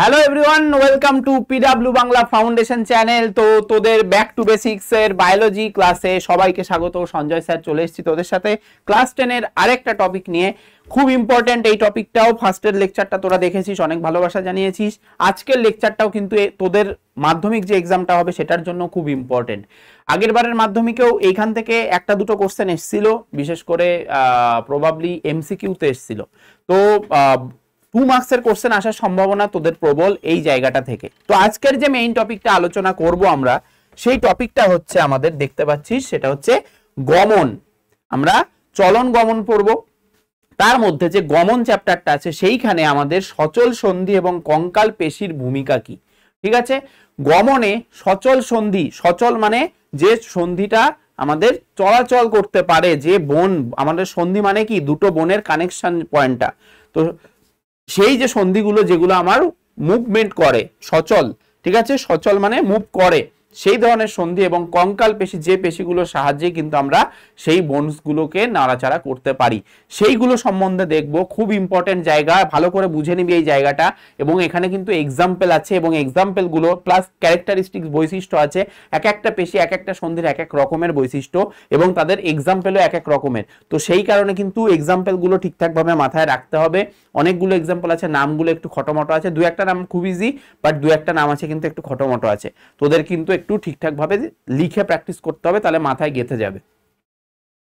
hello everyone welcome to PW Bangla foundation channel তো তোদের back to basics এর biology ক্লাসে সবাইকে স্বাগত সঞ্জয় স্যার চলে এসেছি তোদের সাথে ক্লাস টেনের আরেকটা টপিক নিয়ে খুব ইম্পর্ট্যান্ট এই টপিকটাও ফার্স্টের লেকচারটা তোরা দেখেছিস অনেক ভালোবাসা জানিয়েছিস আজকের লেকচারটাও কিন্তু তোদের মাধ্যমিক যে এক্সামটা হবে সেটার জন্য খুব ইম্পর্টেন্ট আগের বারের মাধ্যমিকেও এইখান থেকে একটা দুটো কোশ্চেন এসছিল বিশেষ করে প্রবাবলি এমসিকিউতে এসছিল তো টু মার্কসের কোশ্চেন আসার সম্ভাবনা তোদের প্রবল এই জায়গাটা থেকে তো আজকের যে মেইন টপিকটা আলোচনা করব আমরা সেই টপিকটা হচ্ছে আমাদের দেখতে পাচ্ছি সেটা হচ্ছে গমন আমরা চলন গমন পড়ব তার মধ্যে যে গমন চ্যাপ্টারটা আছে সেইখানে আমাদের সচল সন্ধি এবং কঙ্কাল পেশির ভূমিকা কি ঠিক আছে গমনে সচল সন্ধি সচল মানে যে সন্ধিটা আমাদের চলাচল করতে পারে যে বোন আমাদের সন্ধি মানে কি দুটো বোনের কানেকশন পয়েন্টটা তো সেই যে সন্ধিগুলো যেগুলো আমার মুভমেন্ট করে সচল ঠিক আছে সচল মানে মুভ করে সেই ধরনের সন্ধি এবং কঙ্কাল পেশি যে পেশিগুলোর সাহায্যে কিন্তু আমরা সেই বোনসগুলোকে নাড়াচাড়া করতে পারি সেইগুলো সম্বন্ধে দেখব খুব ইম্পর্টেন্ট জায়গা ভালো করে বুঝে নিবি এই জায়গাটা এবং এখানে কিন্তু এক্সাম্পল আছে এবং এক্সাম্পলগুলো প্লাস ক্যারেক্টারিস্টিক বৈশিষ্ট্য আছে এক একটা পেশি এক একটা সন্ধির এক এক রকমের বৈশিষ্ট্য এবং তাদের এক্সাম্পেলও এক এক রকমের তো সেই কারণে কিন্তু এক্সাম্পলগুলো ঠিকঠাকভাবে মাথায় রাখতে হবে অনেকগুলো এক্সাম্পল আছে নামগুলো একটু খটোমটো আছে দু একটা নাম খুব ইজি বাট দু একটা নাম আছে কিন্তু একটু খটোমটো আছে তোদের কিন্তু একটু ঠিকঠাকভাবে লিখে প্র্যাকটিস করতে হবে তাহলে মাথায় গেঁথে যাবে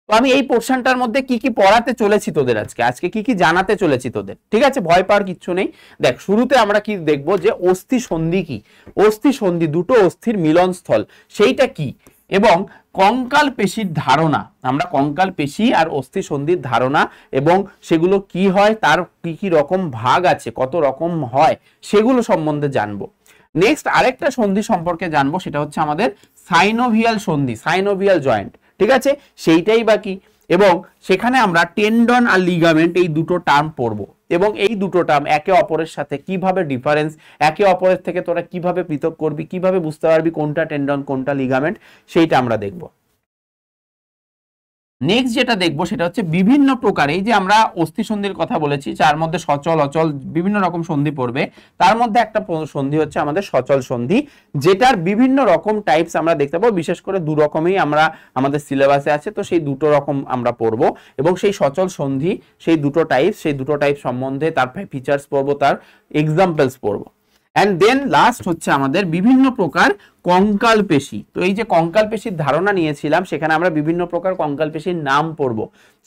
তো আমি এই পোর্শনটার মধ্যে কি কি পড়াতে চলেছি তোদের আজকে আজকে কি কি জানাতে চলেছি তোদের ঠিক আছে ভয় পাওয়ার কিচ্ছু নেই দেখ শুরুতে আমরা কি দেখব যে অস্থি সন্ধি কি অস্থি সন্ধি দুটো অস্থির মিলনস্থল সেইটা কি এবং কঙ্কাল পেশির ধারণা আমরা কঙ্কাল পেশি আর অস্থি সন্ধির ধারণা এবং সেগুলো কি হয় তার কি কি রকম ভাগ আছে কত রকম হয় সেগুলো সম্বন্ধে জানবো নেক্সট আরেকটা সন্ধি সম্পর্কে জানবো সেটা হচ্ছে আমাদের সাইনোভিয়াল সন্ধি সাইনোভিয়াল জয়েন্ট ঠিক আছে সেইটাই বাকি এবং সেখানে আমরা টেন্ডন আর লিগামেন্ট এই দুটো টার্ম পড়বো এবং এই দুটো টার্ম একে অপরের সাথে কিভাবে ডিফারেন্স একে অপরের থেকে তোরা কিভাবে পৃথক করবি কিভাবে বুঝতে পারবি কোনটা টেন্ডন কোনটা লিগামেন্ট সেইটা আমরা দেখবো নেক্সট যেটা দেখবো সেটা হচ্ছে বিভিন্ন প্রকার এই যে আমরা অস্থি সন্ধির কথা বলেছি যার মধ্যে সচল অচল বিভিন্ন রকম সন্ধি পড়বে তার মধ্যে একটা সন্ধি হচ্ছে আমাদের সচল সন্ধি যেটার বিভিন্ন রকম টাইপস আমরা দেখতে পাবো বিশেষ করে দু রকমই আমরা আমাদের সিলেবাসে আছে তো সেই দুটো রকম আমরা পড়ব এবং সেই সচল সন্ধি সেই দুটো টাইপ সেই দুটো টাইপ সম্বন্ধে তার ফিচার্স পড়বো তার এক্সাম্পলস পড়বো অ্যান্ড দেন লাস্ট হচ্ছে আমাদের বিভিন্ন প্রকার কঙ্কাল পেশি তো এই যে কঙ্কাল পেশির ধারণা নিয়েছিলাম সেখানে আমরা বিভিন্ন প্রকার কঙ্কাল পেশির নাম পড়ব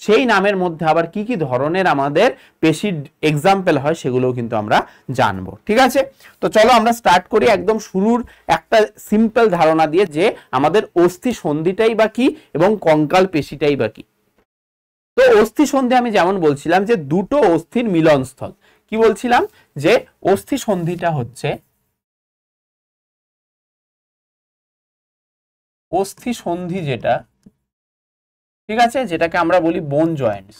সেই নামের মধ্যে আবার কি কি ধরনের আমাদের পেশির এক্সাম্পল হয় সেগুলোও কিন্তু আমরা জানব ঠিক আছে তো চলো আমরা স্টার্ট করি একদম শুরুর একটা সিম্পল ধারণা দিয়ে যে আমাদের অস্থি সন্ধিটাই বা কি এবং কঙ্কাল পেশিটাই বা কি তো অস্থি সন্ধি আমি যেমন বলছিলাম যে দুটো অস্থির মিলনস্থল কি বলছিলাম যে অস্থি সন্ধিটা হচ্ছে অস্থি সন্ধি যেটা ঠিক আছে যেটাকে আমরা বলি বোন জয়েন্টস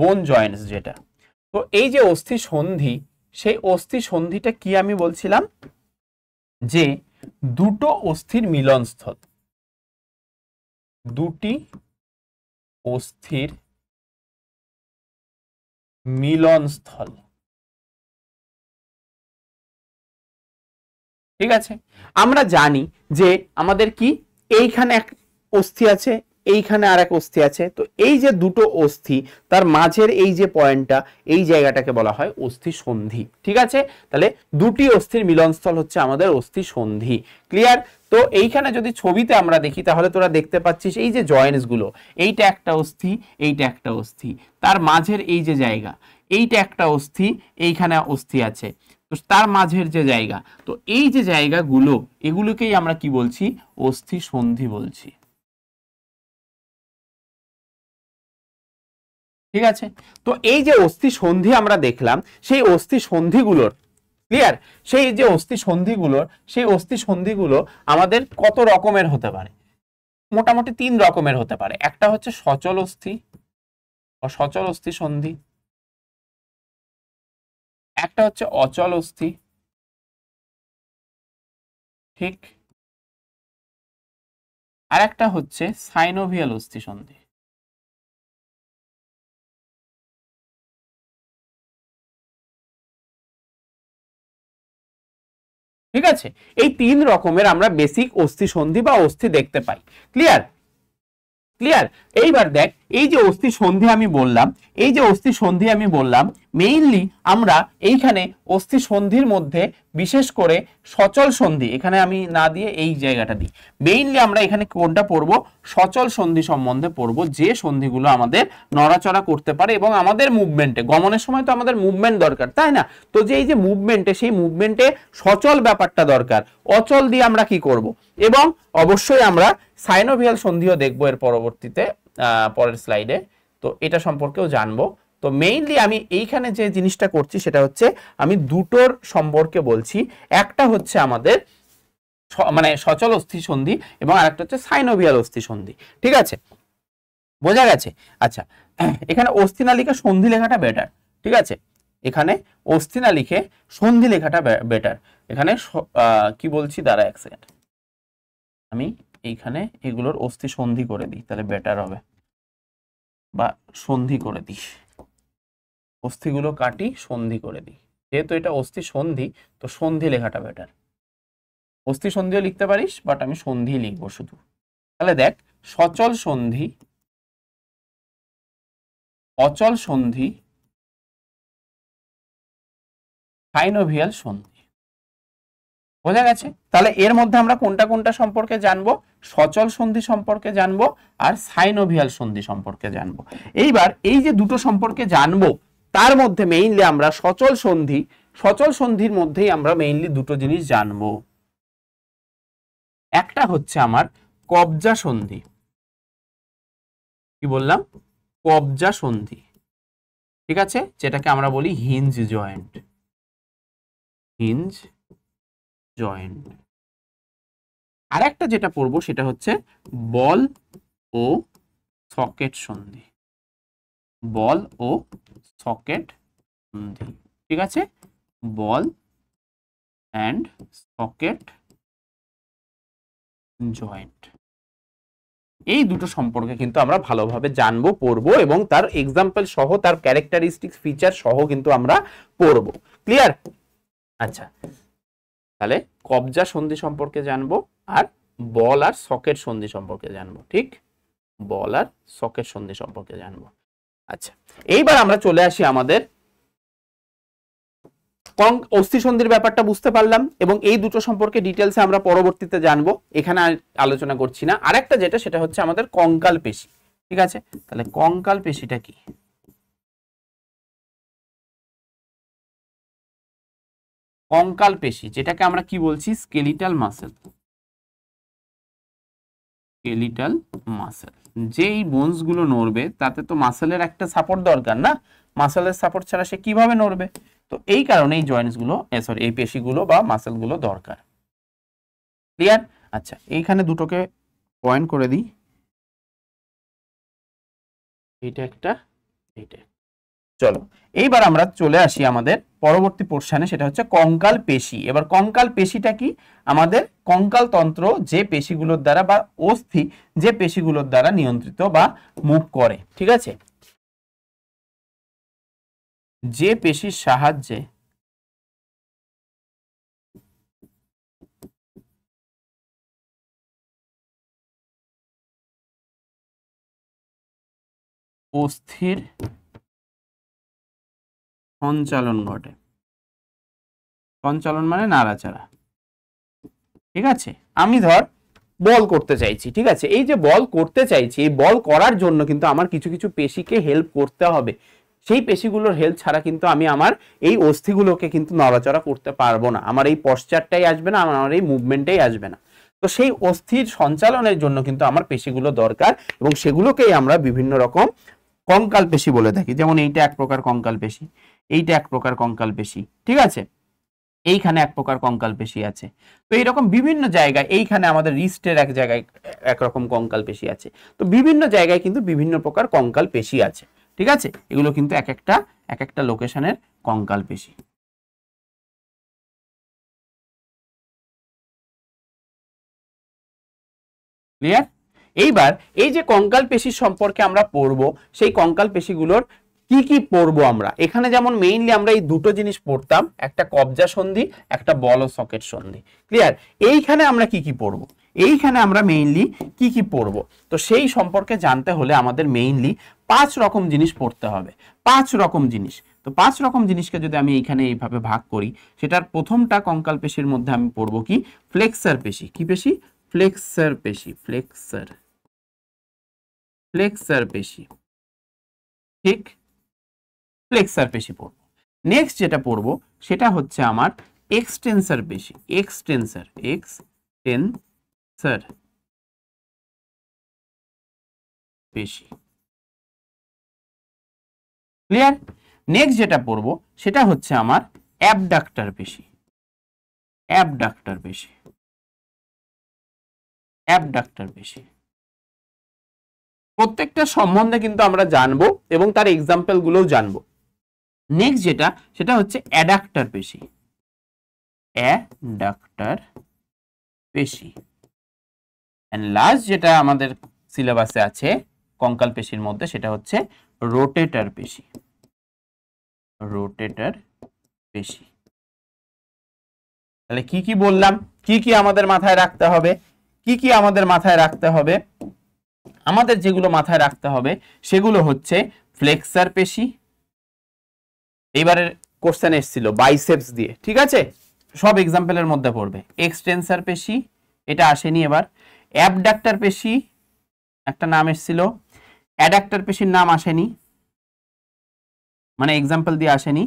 বোন জয়েন্টস যেটা তো এই যে অস্থি সন্ধি সেই অস্থি সন্ধিটা কি আমি বলছিলাম যে দুটো অস্থির মিলনস্থল দুটি অস্থির মিলনস্থল ঠিক আছে আমরা জানি যে আমাদের কি এইখানে এক অস্থি আছে এইখানে আর এক অস্থি আছে তো এই যে দুটো অস্থি তার মাঝের এই যে পয়েন্টটা এই জায়গাটাকে বলা হয় অস্থি সন্ধি ঠিক আছে তাহলে দুটি অস্থির মিলনস্থল হচ্ছে আমাদের অস্থি সন্ধি ক্লিয়ার তো এইখানে যদি ছবিতে আমরা দেখি তাহলে তোরা দেখতে পাচ্ছিস এই যে জয়েন্টসগুলো এইটা একটা অস্থি এইটা একটা অস্থি তার মাঝের এই যে জায়গা এইটা একটা অস্থি এইখানে অস্থি আছে তো তার মাঝের যে জায়গা তো এই যে জায়গাগুলো এগুলোকেই আমরা কি বলছি অস্থি সন্ধি বলছি ঠিক আছে তো এই যে অস্থি সন্ধি আমরা দেখলাম সেই অস্থি সন্ধিগুলোর ক্লিয়ার সেই যে অস্থি সন্ধিগুলোর সেই অস্থি সন্ধিগুলো আমাদের কত রকমের হতে পারে মোটামুটি তিন রকমের হতে পারে একটা হচ্ছে সচল অস্থি সচল অস্থি সন্ধি একটা হচ্ছে অচল অস্থি ঠিক আর একটা হচ্ছে সাইনোভিয়াল অস্থি সন্ধি ঠিক আছে এই তিন রকমের আমরা বেসিক অস্থি সন্ধি বা অস্থি দেখতে পাই ক্লিয়ার ক্লিয়ার এইবার দেখ এই যে অস্থি সন্ধি আমি বললাম এই যে অস্থি সন্ধি আমি বললাম মেইনলি আমরা এইখানে অস্থি সন্ধির মধ্যে বিশেষ করে সচল সন্ধি এখানে আমি না দিয়ে এই জায়গাটা দিই মেইনলি আমরা এখানে কোনটা পড়ব সচল সন্ধি সম্বন্ধে পড়ব যে সন্ধিগুলো আমাদের নড়াচড়া করতে পারে এবং আমাদের মুভমেন্টে গমনের সময় তো আমাদের মুভমেন্ট দরকার তাই না তো যে এই যে মুভমেন্টে সেই মুভমেন্টে সচল ব্যাপারটা দরকার অচল দিয়ে আমরা কি করব এবং অবশ্যই আমরা সাইনোভিয়াল সন্ধিও দেখব এর পরবর্তীতে পরের স্লাইডে তো এটা সম্পর্কেও জানবো তো মেইনলি আমি এইখানে যে জিনিসটা করছি সেটা হচ্ছে আমি দুটোর সম্পর্কে বলছি একটা হচ্ছে আমাদের মানে সচল অস্থি সন্ধি এবং আরেকটা হচ্ছে সাইনোভিয়াল অস্থি সন্ধি ঠিক আছে বোঝা গেছে আচ্ছা এখানে অস্থি সন্ধি লেখাটা বেটার ঠিক আছে এখানে অস্থি লিখে সন্ধি লেখাটা বেটার এখানে কি বলছি দাঁড়া এক সেকেন্ড আমি এইখানে এগুলোর অস্থি সন্ধি করে দিই তাহলে বেটার হবে বা সন্ধি করে দিই অস্থিগুলো কাটি সন্ধি করে দিই যেহেতু এটা অস্থি সন্ধি তো সন্ধি লেখাটা বেটার অস্থি সন্ধিও লিখতে পারিস বাট আমি সন্ধি লিখবো শুধু তাহলে দেখ সচল সন্ধি অচল সন্ধি সাইনোভিয়াল সন্ধি বোঝা গেছে তাহলে এর মধ্যে আমরা কোনটা কোনটা সম্পর্কে জানবো সচল সন্ধি সম্পর্কে জানবো আর সাইনোভিয়াল সন্ধি সম্পর্কে জানবো এইবার এই যে দুটো সম্পর্কে জানবো তার মধ্যে মেইনলি আমরা সচল সন্ধি সচল সন্ধির মধ্যেই আমরা মেইনলি দুটো জিনিস জানবো একটা হচ্ছে আমার কবজা সন্ধি কি বললাম কবজা সন্ধি ঠিক আছে যেটাকে আমরা বলি হিঞ্জ জয়েন্ট হিঞ্জ জয়েন্ট আরেকটা যেটা পড়বো সেটা হচ্ছে বল ও সকেট সন্ধি বল ও সকেট সন্ধি ঠিক আছে বল অ্যান্ড সকেট জয়েন্ট এই দুটো সম্পর্কে কিন্তু আমরা ভালোভাবে জানবো পড়বো এবং তার এক্সাম্পল সহ তার ক্যারেক্টারিস্টিক ফিচার সহ কিন্তু আমরা পড়বো ক্লিয়ার আচ্ছা তাহলে কবজা সন্ধি সম্পর্কে জানব আর বল আর সকেট সন্ধি সম্পর্কে জানব ঠিক বল আর সকেট সন্ধি সম্পর্কে জানব আচ্ছা এইবার আমরা চলে আসি আমাদের অস্থি সন্ধির ব্যাপারটা বুঝতে পারলাম এবং এই দুটো সম্পর্কে ডিটেলসে আমরা পরবর্তীতে জানবো এখানে আলোচনা করছি না আরেকটা যেটা সেটা হচ্ছে আমাদের কঙ্কাল পেশি ঠিক আছে তাহলে কঙ্কাল পেশিটা কি কঙ্কাল পেশি যেটাকে আমরা কি বলছি স্কেলিটাল মাসেল স্কেলিটাল মাসেল যেই বোনসগুলো নড়বে তাতে তো মাসেলের একটা সাপোর্ট দরকার না মাসেলের সাপোর্ট ছাড়া সে কিভাবে নড়বে তো এই কারণে এই জয়েন্টসগুলো সরি এই পেশিগুলো বা মাসেলগুলো দরকার ক্লিয়ার আচ্ছা এইখানে দুটোকে পয়েন্ট করে দিই এটা একটা এটা চলো এইবার আমরা চলে আসি আমাদের পরবর্তী পোর্শানে সেটা হচ্ছে কঙ্কাল পেশি এবার কঙ্কাল পেশিটা কি আমাদের কঙ্কাল তন্ত্র যে পেশিগুলোর দ্বারা বা অস্থি যে পেশিগুলোর দ্বারা নিয়ন্ত্রিত বা মুভ করে ঠিক আছে যে পেশির সাহায্যে অস্থির সঞ্চালন ঘটে সঞ্চালন মানে নাড়াচাড়া ঠিক আছে আমি ধর বল করতে চাইছি ঠিক আছে এই যে বল করতে চাইছি এই বল করার জন্য কিন্তু আমার কিছু কিছু পেশিকে হেল্প করতে হবে সেই পেশিগুলোর হেল্প ছাড়া কিন্তু আমি আমার এই অস্থিগুলোকে কিন্তু নড়াচড়া করতে পারবো না আমার এই পশ্চারটাই আসবে না আমার এই মুভমেন্টটাই আসবে না তো সেই অস্থির সঞ্চালনের জন্য কিন্তু আমার পেশিগুলো দরকার এবং সেগুলোকেই আমরা বিভিন্ন রকম কঙ্কাল পেশি বলে থাকি যেমন এইটা এক প্রকার কঙ্কাল পেশি এইটা এক প্রকার কঙ্কাল পেশি ঠিক আছে এইখানে এক প্রকার কঙ্কাল পেশি আছে তো এইরকম বিভিন্ন জায়গায় এইখানে আমাদের রিস্টের এক জায়গায় একরকম কঙ্কাল পেশি আছে তো বিভিন্ন জায়গায় কিন্তু বিভিন্ন প্রকার কঙ্কাল পেশি আছে ঠিক আছে এগুলো কিন্তু এক একটা এক একটা লোকেশনের কঙ্কাল পেশি ক্লিয়ার এইবার এই যে কঙ্কাল পেশি সম্পর্কে আমরা পড়ব সেই কঙ্কাল পেশিগুলোর কি কি পড়বো আমরা এখানে যেমন মেইনলি আমরা এই দুটো জিনিস পড়তাম একটা কবজা সন্ধি একটা বল সকেট সন্ধি ক্লিয়ার এইখানে আমরা কি কি পড়বো এইখানে আমরা মেইনলি কি কি পড়ব তো সেই সম্পর্কে জানতে হলে আমাদের মেইনলি পাঁচ রকম জিনিস পড়তে হবে পাঁচ রকম জিনিস তো পাঁচ রকম জিনিসকে যদি আমি এইখানে এইভাবে ভাগ করি সেটার প্রথমটা কঙ্কাল পেশির মধ্যে আমি পড়ব কি ফ্লেক্সার পেশি কি পেশি ফ্লেক্সার পেশি ফ্লেক্সার ফ্লেক্সার পেশি ঠিক ফ্লেক্সার পেশি পড়ব নেক্সট যেটা পড়ব সেটা হচ্ছে আমার এক্সটেন্সার পেশি এক্সটেন্সার এক্স টেনসার পেশি ক্লিয়ার নেক্সট যেটা পড়ব সেটা হচ্ছে আমার অ্যাবডাক্টার পেশি অ্যাবডাক্টার পেশি অ্যাবডাক্টার পেশি প্রত্যেকটা সম্বন্ধে কিন্তু আমরা জানবো এবং তার এক্সাম্পলগুলোও জানবো নেক্সট যেটা সেটা হচ্ছে অ্যাডাক্টার পেশি অ্যাডাক্টার পেশি অ্যান্ড লাস্ট যেটা আমাদের সিলেবাসে আছে কঙ্কাল পেশির মধ্যে সেটা হচ্ছে রোটেটার পেশি রোটেটার পেশি তাহলে কি কি বললাম কি কি আমাদের মাথায় রাখতে হবে কি কি আমাদের মাথায় রাখতে হবে আমাদের যেগুলো মাথায় রাখতে হবে সেগুলো হচ্ছে ফ্লেক্সার পেশি এইবারের কোশ্চেন এসেছিল বাইসেপস দিয়ে ঠিক আছে সব এক্সাম্পলের মধ্যে পড়বে এক্সটেন্সার পেশি এটা আসেনি এবার অ্যাবডাক্টার পেশি একটা নাম এসেছিল অ্যাডাক্টার পেশির নাম আসেনি মানে এক্সাম্পল দিয়ে আসেনি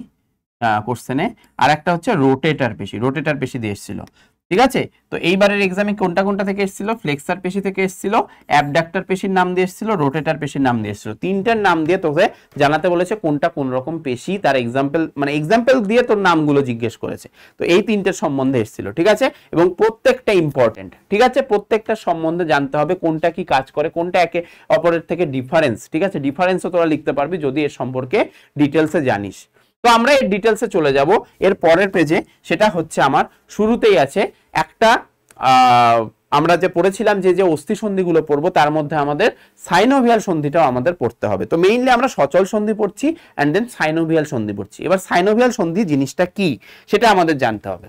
কোশ্চেনে আর একটা হচ্ছে রোটেটার পেশি রোটেটার পেশি দিয়ে এসেছিল ঠিক আছে তো এইবারের এক্সামে কোনটা কোনটা থেকে এসেছিল ফ্লেক্সার পেশি থেকে এসেছিল অ্যাবডাক্টার পেশির নাম দিয়ে এসেছিল রোটেটার পেশির নাম দিয়ে এসেছিল তিনটার নাম দিয়ে তোকে জানাতে বলেছে কোনটা কোন রকম পেশি তার এক্সাম্পল মানে এক্সাম্পল দিয়ে তোর নামগুলো জিজ্ঞেস করেছে তো এই তিনটার সম্বন্ধে এসেছিল ঠিক আছে এবং প্রত্যেকটা ইম্পর্টেন্ট ঠিক আছে প্রত্যেকটা সম্বন্ধে জানতে হবে কোনটা কি কাজ করে কোনটা একে অপরের থেকে ডিফারেন্স ঠিক আছে ডিফারেন্সও তোরা লিখতে পারবি যদি এর সম্পর্কে ডিটেলসে জানিস তো আমরা এর ডিটেলসে চলে যাব এর পরের পেজে সেটা হচ্ছে আমার শুরুতেই আছে একটা আমরা যে পড়েছিলাম যে যে অস্থি সন্ধিগুলো পড়বো তার মধ্যে আমাদের সাইনোভিয়াল সন্ধিটাও আমাদের পড়তে হবে তো মেইনলি আমরা সচল সন্ধি পড়ছি অ্যান্ড দেন সাইনোভিয়াল সন্ধি পড়ছি এবার সাইনোভিয়াল সন্ধি জিনিসটা কি সেটা আমাদের জানতে হবে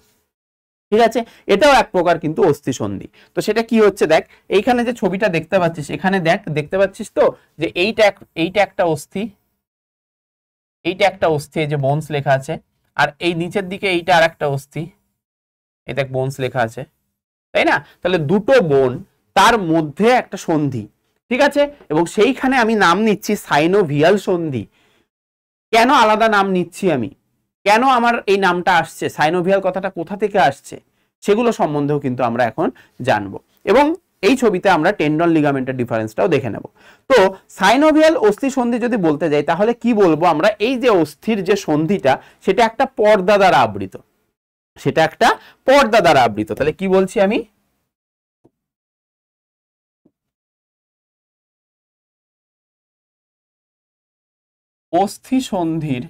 ঠিক আছে এটাও এক প্রকার কিন্তু অস্থি সন্ধি তো সেটা কি হচ্ছে দেখ এইখানে যে ছবিটা দেখতে পাচ্ছিস এখানে দেখ দেখতে পাচ্ছিস তো যে এইটা এইটা একটা অস্থি এইটা একটা অস্থি এই যে বোনস লেখা আছে আর এই নিচের দিকে এইটা আর একটা অস্থি এটা বোনস লেখা আছে তাই না তাহলে দুটো বোন তার মধ্যে একটা সন্ধি ঠিক আছে এবং সেইখানে আমি নাম নিচ্ছি সাইনোভিয়াল সন্ধি কেন আলাদা নাম নিচ্ছি আমি কেন আমার এই নামটা আসছে সাইনোভিয়াল কথাটা কোথা থেকে আসছে সেগুলো সম্বন্ধেও কিন্তু আমরা এখন জানব এবং এই ছবিতে আমরা টেন্ডন লিগামেন্টের ডিফারেন্সটাও দেখে নেব তো সাইনোভিয়াল অস্থি সন্ধি যদি বলতে যাই তাহলে কি বলবো আমরা এই যে অস্থির যে সন্ধিটা সেটা একটা পর্দা দ্বারা আবৃত সেটা একটা পর্দা দ্বারা আবৃত তাহলে কি বলছি আমি অস্থি সন্ধির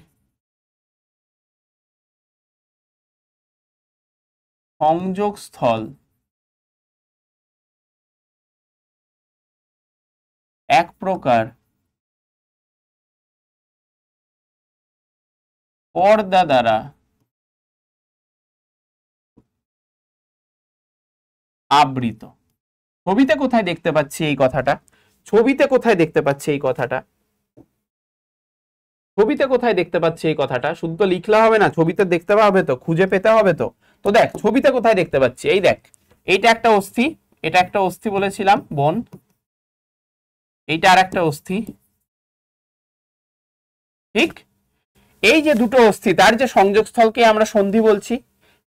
সংযোগস্থল এক প্রকার পর্দা দ্বারা আবৃত ছবিতে কোথায় দেখতে পাচ্ছি এই কথাটা ছবিতে কোথায় দেখতে পাচ্ছি এই কথাটা ছবিতে কোথায় দেখতে পাচ্ছি এই কথাটা শুদ্ধ লিখলে হবে না ছবিতে দেখতে হবে তো খুঁজে পেতে হবে তো তো দেখ ছবিতে কোথায় দেখতে পাচ্ছি এই দেখ এইটা একটা অস্থি এটা একটা অস্থি বলেছিলাম বোন এইটা আর একটা অস্থি ঠিক এই যে দুটো অস্থি তার যে সংযোগস্থলকে আমরা সন্ধি বলছি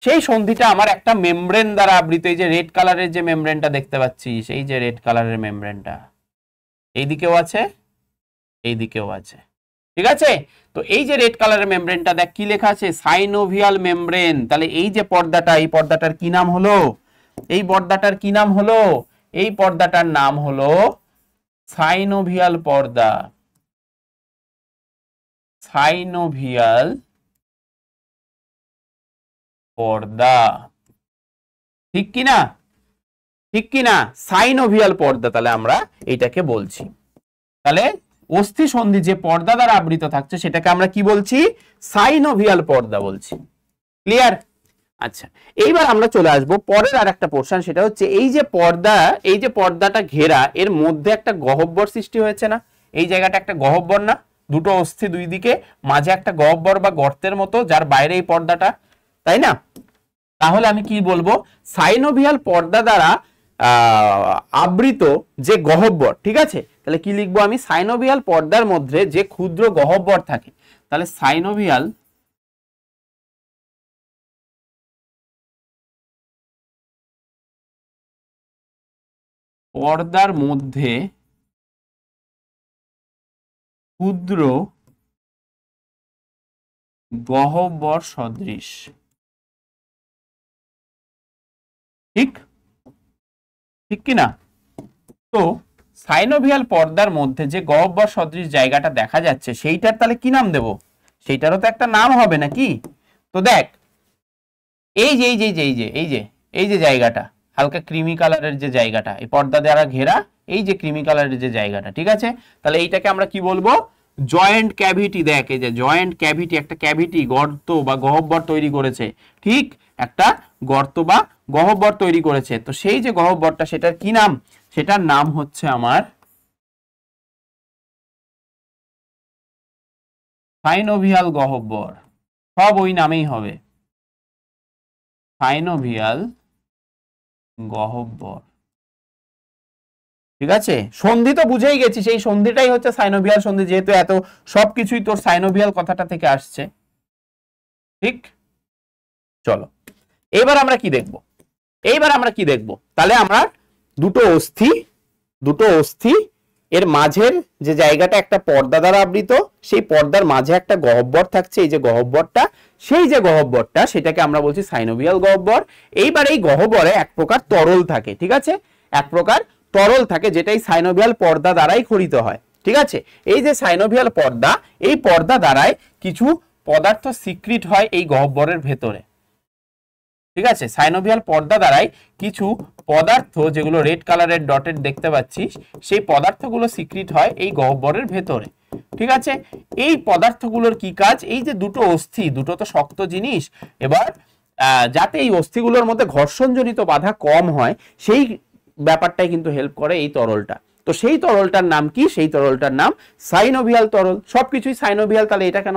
সেই সন্ধিটা আমার একটা মেমব্রেন দ্বারা আবৃত এই যে রেড কালারের যে মেমব্রেনটা দেখতে পাচ্ছি এই যে রেড কালারের মেমব্রেনটা এইদিকেও আছে এইদিকেও আছে ঠিক আছে তো এই যে রেড কালারের মেমব্রেনটা দেখ কি লেখা আছে সাইনোভিয়াল মেমব্রেন তাহলে এই যে পর্দাটা এই পর্দাটার কি নাম হলো এই পর্দাটার কি নাম হলো এই পর্দাটার নাম হলো সাইনোভিয়াল পর্দা সাইনোভিয়াল পর্দা ঠিক কিনা ঠিক কিনা সাইনোভিয়াল পর্দা তাহলে আমরা এটাকে বলছি তাহলে অস্থি সন্ধি যে পর্দা দ্বারা আবৃত থাকছে সেটাকে আমরা কি বলছি সাইনোভিয়াল পর্দা বলছি ক্লিয়ার আচ্ছা এইবার আমরা চলে আসব পরের আর একটা পোর্শন সেটা হচ্ছে এই যে পর্দা এই যে পর্দাটা ঘেরা এর মধ্যে একটা গহব্বর সৃষ্টি হয়েছে না এই জায়গাটা একটা গহব্বর না দুটো অস্থি দুই দিকে মাঝে একটা গহব্বর বা গর্তের মতো যার বাইরে এই পর্দাটা তাই না তাহলে আমি কি বলবো সাইনোভিয়াল পর্দা দ্বারা আবৃত যে গহব্বর ঠিক আছে তাহলে কি লিখবো আমি সাইনোভিয়াল পর্দার মধ্যে যে ক্ষুদ্র গহব্বর থাকে তাহলে সাইনোভিয়াল পর্দার মধ্যে ক্ষুদ্র গহ্বর সদৃশ ঠিক ঠিক কিনা তো সাইনোভিয়াল পর্দার মধ্যে যে গহ্বর সদৃশ জায়গাটা দেখা যাচ্ছে সেইটার তাহলে কি নাম দেব সেইটারও তো একটা নাম হবে নাকি তো দেখ এই যে এই যে এই যে এই যে এই যে জায়গাটা হালকা ক্রিমি কালারের যে জায়গাটা এই পর্দা দ্বারা ঘেরা এই যে ক্রিমি কালারের যে জায়গাটা ঠিক আছে তাহলে এইটাকে আমরা কি বলবো জয়েন্ট ক্যাভিটি দেখ এই যে জয়েন্ট ক্যাভিটি একটা ক্যাভিটি গর্ত বা গহব্বর তৈরি করেছে ঠিক একটা গর্ত বা গহব্বর তৈরি করেছে তো সেই যে গহব্বরটা সেটার কি নাম সেটার নাম হচ্ছে আমার ফাইনোভিয়াল গহব্বর সব ওই নামেই হবে ফাইনোভিয়াল গহব্বর ঠিক আছে সন্ধি তো বুঝেই গেছি সেই সন্ধিটাই হচ্ছে সাইনোভিয়াল সন্ধি যেহেতু এত সবকিছুই তোর সাইনোভিয়াল কথাটা থেকে আসছে ঠিক চলো এবার আমরা কি দেখব এইবার আমরা কি দেখব তাহলে আমরা দুটো অস্থি দুটো অস্থি এর মাঝের যে জায়গাটা একটা পর্দা দ্বারা আবৃত সেই পর্দার মাঝে একটা গহব্বর থাকছে এই যে গহব্বরটা সেই যে গহব্বরটা সেটাকে আমরা বলছি সাইনোভিয়াল গহব্বর এইবার এই গহব্বরে এক প্রকার তরল থাকে ঠিক আছে এক প্রকার তরল থাকে যেটা এই সাইনোভিয়াল পর্দা দ্বারাই খরিত হয় ঠিক আছে এই যে সাইনোভিয়াল পর্দা এই পর্দা দ্বারাই কিছু পদার্থ সিক্রিট হয় এই গহব্বরের ভেতরে ঠিক আছে সাইনোভিয়াল পর্দা দ্বারাই কিছু পদার্থ যেগুলো রেড কালারের ডটের দেখতে পাচ্ছিস সেই পদার্থগুলো সিক্রিট হয় এই গহ্বরের ভেতরে ঠিক আছে এই পদার্থগুলোর কি কাজ এই যে দুটো অস্থি দুটো তো শক্ত জিনিস এবার যাতে এই অস্থিগুলোর মধ্যে ঘর্ষণজনিত বাধা কম হয় সেই ব্যাপারটাই কিন্তু হেল্প করে এই তরলটা তো সেই তরলটার নাম কি সেই তরলটার নাম সাইনোভিয়াল তরল সবকিছুই সাইনোভিয়াল তাহলে এটা কেন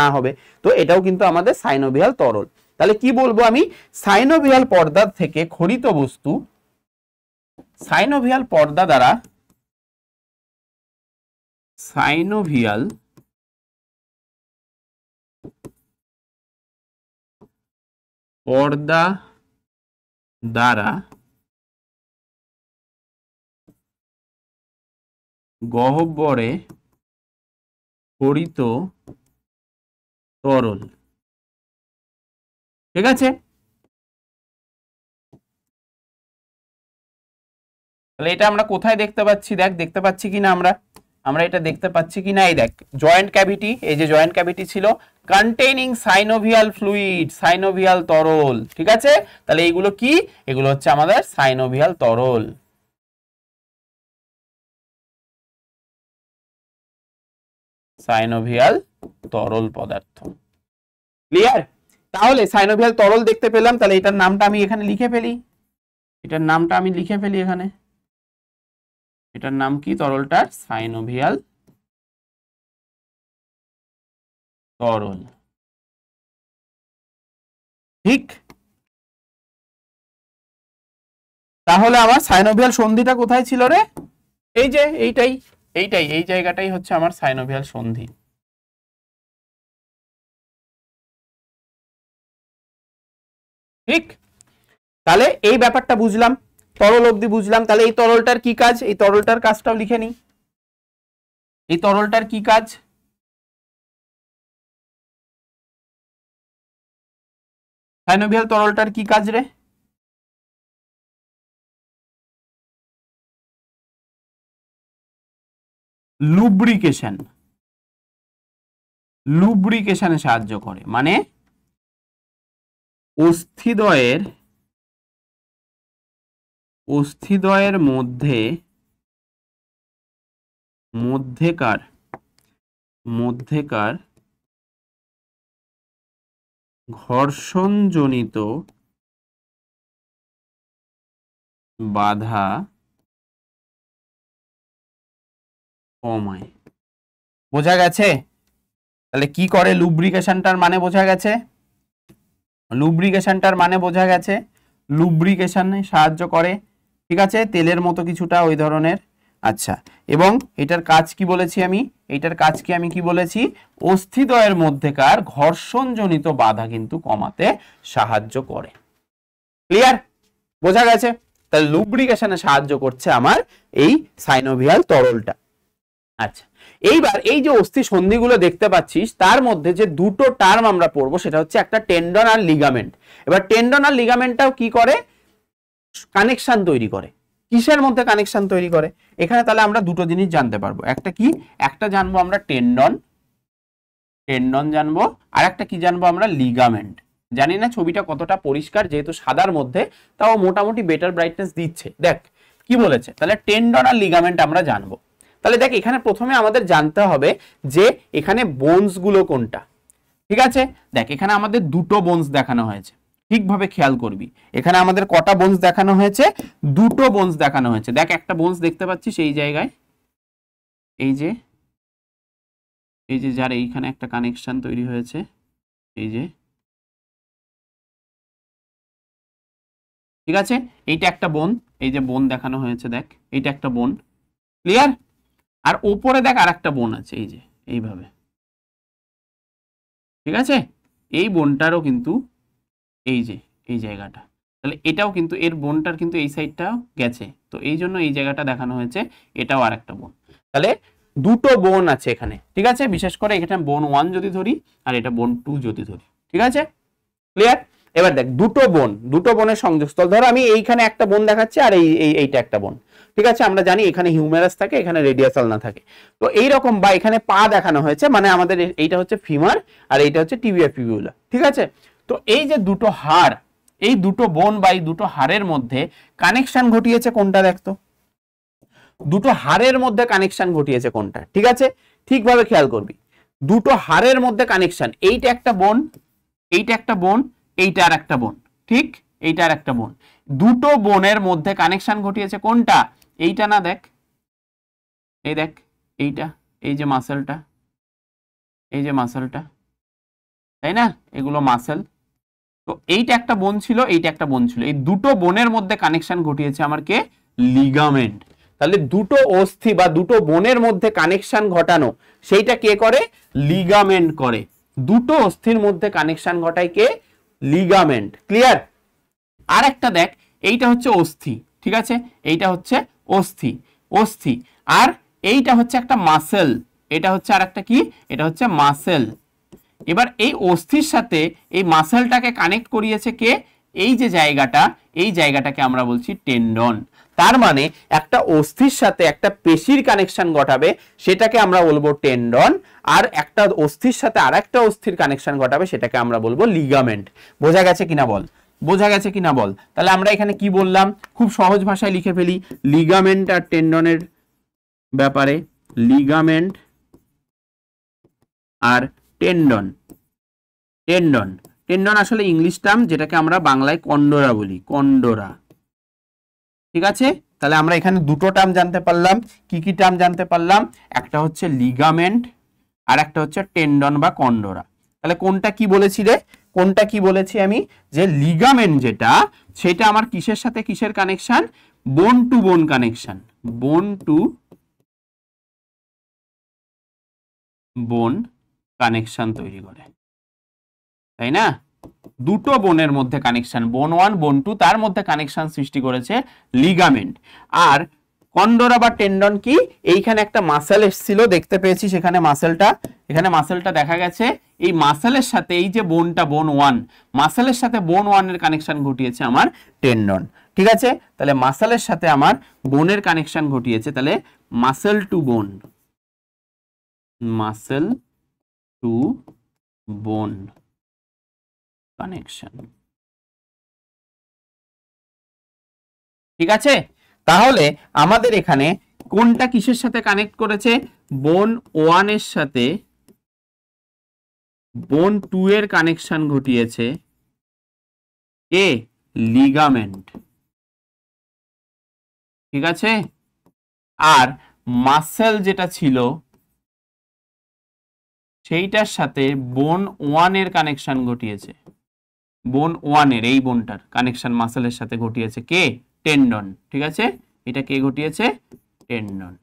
না হবে তো এটাও কিন্তু আমাদের সাইনোভিয়াল তরল তাহলে কি বলবো আমি সাইনোভিয়াল পর্দা থেকে খরিত বস্তু সাইনোভিয়াল পর্দা দ্বারা সাইনোভিয়াল পর্দা দ্বারা গহ্বরে খরিত তরল ঠিক আছে তাহলে এটা আমরা কোথায় দেখতে পাচ্ছি দেখ দেখতে পাচ্ছি কিনা আমরা আমরা এটা দেখতে পাচ্ছি কিনা এই দেখ জয়েন্ট ক্যাভিটি এই যে জয়েন্ট ক্যাভিটি ছিল কন্টেনিং সাইনোভিয়াল ফ্লুইড সাইনোভিয়াল তরল ঠিক আছে তাহলে এইগুলো কি এগুলো হচ্ছে আমাদের সাইনোভিয়াল তরল সাইনোভিয়াল তরল পদার্থ ক্লিয়ার তাহলে সাইনোভিয়াল তরল দেখতে পেলাম তাহলে এটার নামটা আমি এখানে লিখে ফেলি এটার নামটা আমি লিখে ফেলি এখানে এটার নাম কি তরলটার সাইনোভিয়াল তরল ঠিক তাহলে আমার সাইনোভিয়াল সন্ধিটা কোথায় ছিল রে এই যে এইটাই এইটাই এই জায়গাটাই হচ্ছে আমার সাইনোভিয়াল সন্ধি ঠিক তাহলে এই ব্যাপারটা বুঝলাম তরল অব্দি বুঝলাম তাহলে এই তরলটার কি কাজ এই তরলটার কাজটাও লিখে নিই এই তরলটার কি কাজ ফাইনোভিয়াল তরলটার কি কাজ রে লুব্রিকেশন লুব্রিকেশনে সাহায্য করে মানে অস্থিদ্বয়ের অস্থিদ্বয়ের মধ্যে মধ্যেকার মধ্যেকার ঘর্ষণজনিত বাধা কমায় বোঝা গেছে তাহলে কি করে লুব্রিকেশনটার মানে বোঝা গেছে লুব্রিকেশনটার মানে বোঝা গেছে লুব্রিকেশনে সাহায্য করে ঠিক আছে তেলের মতো কিছুটা ওই ধরনের আচ্ছা এবং এটার কাজ কি বলেছি আমি এটার কাজ কি আমি কি বলেছি অস্থিদয়ের মধ্যেকার ঘর্ষণজনিত বাধা কিন্তু কমাতে সাহায্য করে ক্লিয়ার বোঝা গেছে তাহলে লুব্রিকেশনে সাহায্য করছে আমার এই সাইনোভিয়াল তরলটা আচ্ছা এইবার এই যে অস্থি সন্ধিগুলো দেখতে পাচ্ছিস তার মধ্যে যে দুটো টার্ম আমরা পড়বো সেটা হচ্ছে একটা টেন্ডন আর লিগামেন্ট এবার টেন্ডন আর লিগামেন্টটাও কি করে কানেকশন তৈরি করে কিসের মধ্যে কানেকশন তৈরি করে এখানে তাহলে আমরা দুটো জিনিস জানতে পারবো একটা কি একটা জানবো আমরা টেন্ডন টেন্ডন জানবো আর একটা কি জানবো আমরা লিগামেন্ট জানি না ছবিটা কতটা পরিষ্কার যেহেতু সাদার মধ্যে তাও মোটামুটি বেটার ব্রাইটনেস দিচ্ছে দেখ কি বলেছে তাহলে টেন্ডন আর লিগামেন্ট আমরা জানবো তাহলে দেখ এখানে প্রথমে আমাদের জানতে হবে যে এখানে গুলো কোনটা ঠিক আছে দেখ এখানে আমাদের দুটো বোনস দেখানো হয়েছে ঠিকভাবে খেয়াল করবি এখানে আমাদের কটা বোনস দেখানো হয়েছে দুটো বোনস দেখানো হয়েছে দেখ একটা বোনস দেখতে পাচ্ছি সেই জায়গায় এই যে এই যে যার এইখানে একটা কানেকশন তৈরি হয়েছে এই যে ঠিক আছে এইটা একটা বোন এই যে বোন দেখানো হয়েছে দেখ এইটা একটা বোন ক্লিয়ার আর ওপরে দেখ আর একটা বোন আছে এই যে এইভাবে ঠিক আছে এই বোনটারও কিন্তু এই যে এই জায়গাটা তাহলে এটাও কিন্তু এর বোনটার কিন্তু এই সাইডটাও গেছে তো এই জন্য এই জায়গাটা দেখানো হয়েছে এটাও আর একটা বোন তাহলে দুটো বোন আছে এখানে ঠিক আছে বিশেষ করে এখানে বোন ওয়ান যদি ধরি আর এটা বোন টু যদি ধরি ঠিক আছে ক্লিয়ার এবার দেখ দুটো বোন দুটো বোনের সংযোগস্থল ধরো আমি এইখানে একটা বোন দেখাচ্ছি আর এই এইটা একটা বোন ঠিক আছে আমরা জানি এখানে হিউমেরাস থাকে এখানে রেডিয়াসাল না থাকে তো এই রকম বা এখানে পা দেখানো হয়েছে মানে আমাদের এইটা হচ্ছে ফিমার আর এইটা হচ্ছে টিবিয়া ফিবিউলা ঠিক আছে তো এই যে দুটো হাড় এই দুটো বোন বা এই দুটো হাড়ের মধ্যে কানেকশন ঘটিয়েছে কোনটা দেখতো দুটো হাড়ের মধ্যে কানেকশন ঘটিয়েছে কোনটা ঠিক আছে ঠিকভাবে খেয়াল করবি দুটো হাড়ের মধ্যে কানেকশন এইটা একটা বোন এইটা একটা বোন এইটা আর একটা বোন ঠিক এইটা আর একটা বোন দুটো বোনের মধ্যে কানেকশন ঘটিয়েছে কোনটা এইটা না দেখ এই দেখ এইটা এই যে মাসেলটা এই যে মাসেলটা তাই না এগুলো মাসেল তো এইটা একটা বোন ছিল এইটা একটা বোন ছিল এই দুটো বোনের মধ্যে কানেকশন ঘটিয়েছে আমার কে লিগামেন্ট তাহলে দুটো অস্থি বা দুটো বোনের মধ্যে কানেকশন ঘটানো সেইটা কে করে লিগামেন্ট করে দুটো অস্থির মধ্যে কানেকশন ঘটায় কে লিগামেন্ট ক্লিয়ার আর একটা দেখ এইটা হচ্ছে অস্থি ঠিক আছে এইটা হচ্ছে অস্থি অস্থি আর এইটা হচ্ছে একটা মাসেল এটা হচ্ছে আর একটা কি এটা হচ্ছে মাসেল এবার এই অস্থির সাথে এই মাসেলটাকে কানেক্ট করিয়েছে কে এই যে জায়গাটা এই জায়গাটাকে আমরা বলছি টেন্ডন তার মানে একটা অস্থির সাথে একটা পেশির কানেকশন ঘটাবে সেটাকে আমরা বলবো টেন্ডন আর একটা অস্থির সাথে আর একটা অস্থির কানেকশন ঘটাবে সেটাকে আমরা বলবো লিগামেন্ট বোঝা গেছে কিনা বল বোঝা গেছে কিনা বল তাহলে আমরা এখানে কি বললাম খুব সহজ ভাষায় লিখে ফেলি লিগামেন্ট আর টেন্ডনের ব্যাপারে লিগামেন্ট আর টেন্ডন টেন্ডন টেন্ডন আসলে ইংলিশ টার্ম যেটাকে আমরা বাংলায় কন্ডরা বলি কন্ডরা ঠিক আছে তাহলে আমরা এখানে দুটো টার্ম জানতে পারলাম কি কি টার্ম জানতে পারলাম একটা হচ্ছে লিগামেন্ট আর একটা হচ্ছে টেন্ডন বা কন্ডরা তাহলে কোনটা কি বলেছি রে কোনটা কি বলেছি আমি যে লিগামেন্ট যেটা সেটা আমার কিসের সাথে কিসের কানেকশন বোন টু বোন কানেকশন বোন টু বোন কানেকশন তৈরি করে তাই না দুটো বোনের মধ্যে কানেকশন বোন ওয়ান বোন টু তার মধ্যে কানেকশন সৃষ্টি করেছে লিগামেন্ট আর কন্ডরা বা টেন্ডন কি এইখানে একটা মাসেল এসছিল দেখতে পেয়েছি সেখানে মাসেলটা এখানে মাসেলটা দেখা গেছে এই মাসেলের সাথে এই যে বোনটা বোন ওয়ান মাসেলের সাথে বোন ওয়ানের কানেকশন ঘটিয়েছে আমার টেন্ডন ঠিক আছে তাহলে মাসেলের সাথে আমার বোনের কানেকশন ঘটিয়েছে তাহলে muscle to bone muscle to bone connection ঠিক আছে তাহলে আমাদের এখানে কোনটা কিসের সাথে কানেক্ট করেছে বোন ওয়ানের সাথে বোন টু এর কানেকশন ঘটিয়েছে এ লিগামেন্ট ঠিক আছে আর মাসেল যেটা ছিল সেইটার সাথে বোন ওয়ানের কানেকশন ঘটিয়েছে বোন ওয়ানের এই বোনটার কানেকশন মাসেলের সাথে ঘটিয়েছে কে টেন্ডন ঠিক আছে এটা কে ঘটিয়েছে টেন্ডন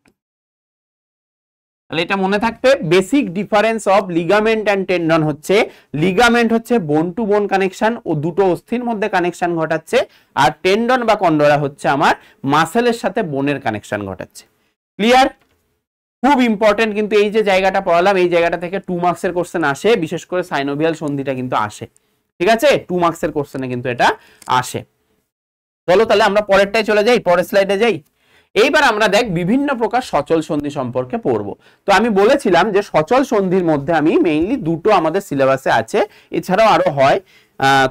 তাহলে এটা মনে থাকবে basic difference of ligament and tendon হচ্ছে লিগামেন্ট হচ্ছে বোন টু বোন কানেকশন ও দুটো অস্থির মধ্যে কানেকশন ঘটাচ্ছে আর টেন্ডন বা কন্ডরা হচ্ছে আমার মাসেলের সাথে বোনের কানেকশন ঘটাচ্ছে ক্লিয়ার খুব ইম্পর্টেন্ট কিন্তু এই যে জায়গাটা পড়ালাম এই জায়গাটা থেকে টু মার্কসের কোশ্চেন আসে বিশেষ করে সাইনোভিয়াল সন্ধিটা কিন্তু আসে ঠিক আছে টু মার্কসের কোশ্চেনে কিন্তু এটা আসে চলো তাহলে আমরা পরেরটাই চলে যাই পরের স্লাইডে যাই এইবার আমরা দেখ বিভিন্ন প্রকার সচল সন্ধি সম্পর্কে পড়ব তো আমি বলেছিলাম যে সচল সন্ধির মধ্যে আমি মেইনলি দুটো আমাদের সিলেবাসে আছে এছাড়াও আরো হয়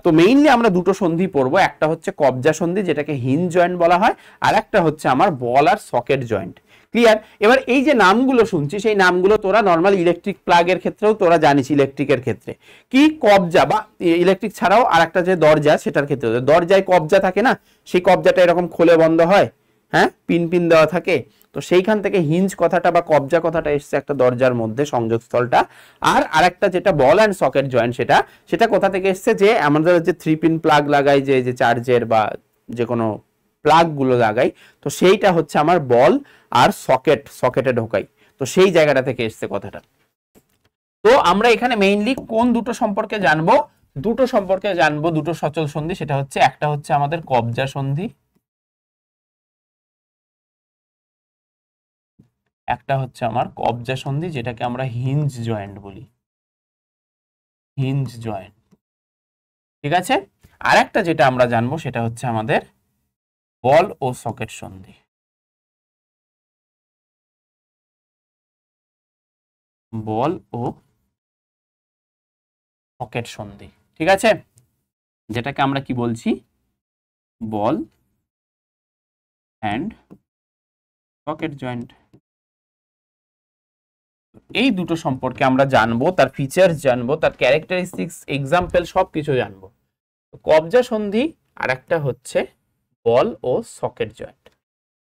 তো মেইনলি আমরা দুটো সন্ধি পড়ব একটা হচ্ছে কবজা সন্ধি যেটাকে হিন জয়েন্ট বলা হয় আর একটা হচ্ছে আমার বল আর সকেট জয়েন্ট ক্লিয়ার এবার এই যে নামগুলো শুনছি সেই নামগুলো তোরা নর্মাল ইলেকট্রিক প্লাগের ক্ষেত্রেও তোরা জানিস ইলেকট্রিকের ক্ষেত্রে কি কবজা বা ইলেকট্রিক ছাড়াও আর একটা যে দরজা সেটার ক্ষেত্রে দরজায় কবজা থাকে না সেই কবজাটা এরকম খোলে বন্ধ হয় হ্যাঁ পিন পিন দেওয়া থাকে তো সেইখান থেকে হিঞ্জ কথাটা বা কবজা কথাটা এসছে একটা দরজার মধ্যে সংযোগস্থলটা আর আরেকটা যেটা বল অ্যান্ড সকেট জয়েন্ট সেটা সেটা কোথা থেকে এসছে যে আমাদের যে থ্রি পিন প্লাগ লাগাই যে যে চার্জের বা যে কোনো প্লাগগুলো লাগাই তো সেইটা হচ্ছে আমার বল আর সকেট সকেটে ঢোকাই তো সেই জায়গাটা থেকে এসছে কথাটা তো আমরা এখানে মেইনলি কোন দুটো সম্পর্কে জানবো দুটো সম্পর্কে জানবো দুটো সচল সন্ধি সেটা হচ্ছে একটা হচ্ছে আমাদের কবজা সন্ধি একটা হচ্ছে আমার কবজা সন্ধি যেটাকে আমরা হিঞ্জ জয়েন্ট বলি হিঞ্জ জয়েন্ট ঠিক আছে আর একটা যেটা আমরা জানবো সেটা হচ্ছে আমাদের বল ও সকেট সন্ধি বল ও সকেট সন্ধি ঠিক আছে যেটাকে আমরা কি বলছি বল অ্যান্ড সকেট জয়েন্ট এই দুটো সম্পর্কে আমরা জানবো তার ফিচার্স জানবো তার ক্যারেক্টারিস্টিক্স এক্সাম্পল সব কিছু জানবো কবজা সন্ধি আর একটা হচ্ছে বল ও সকেট জয়েন্ট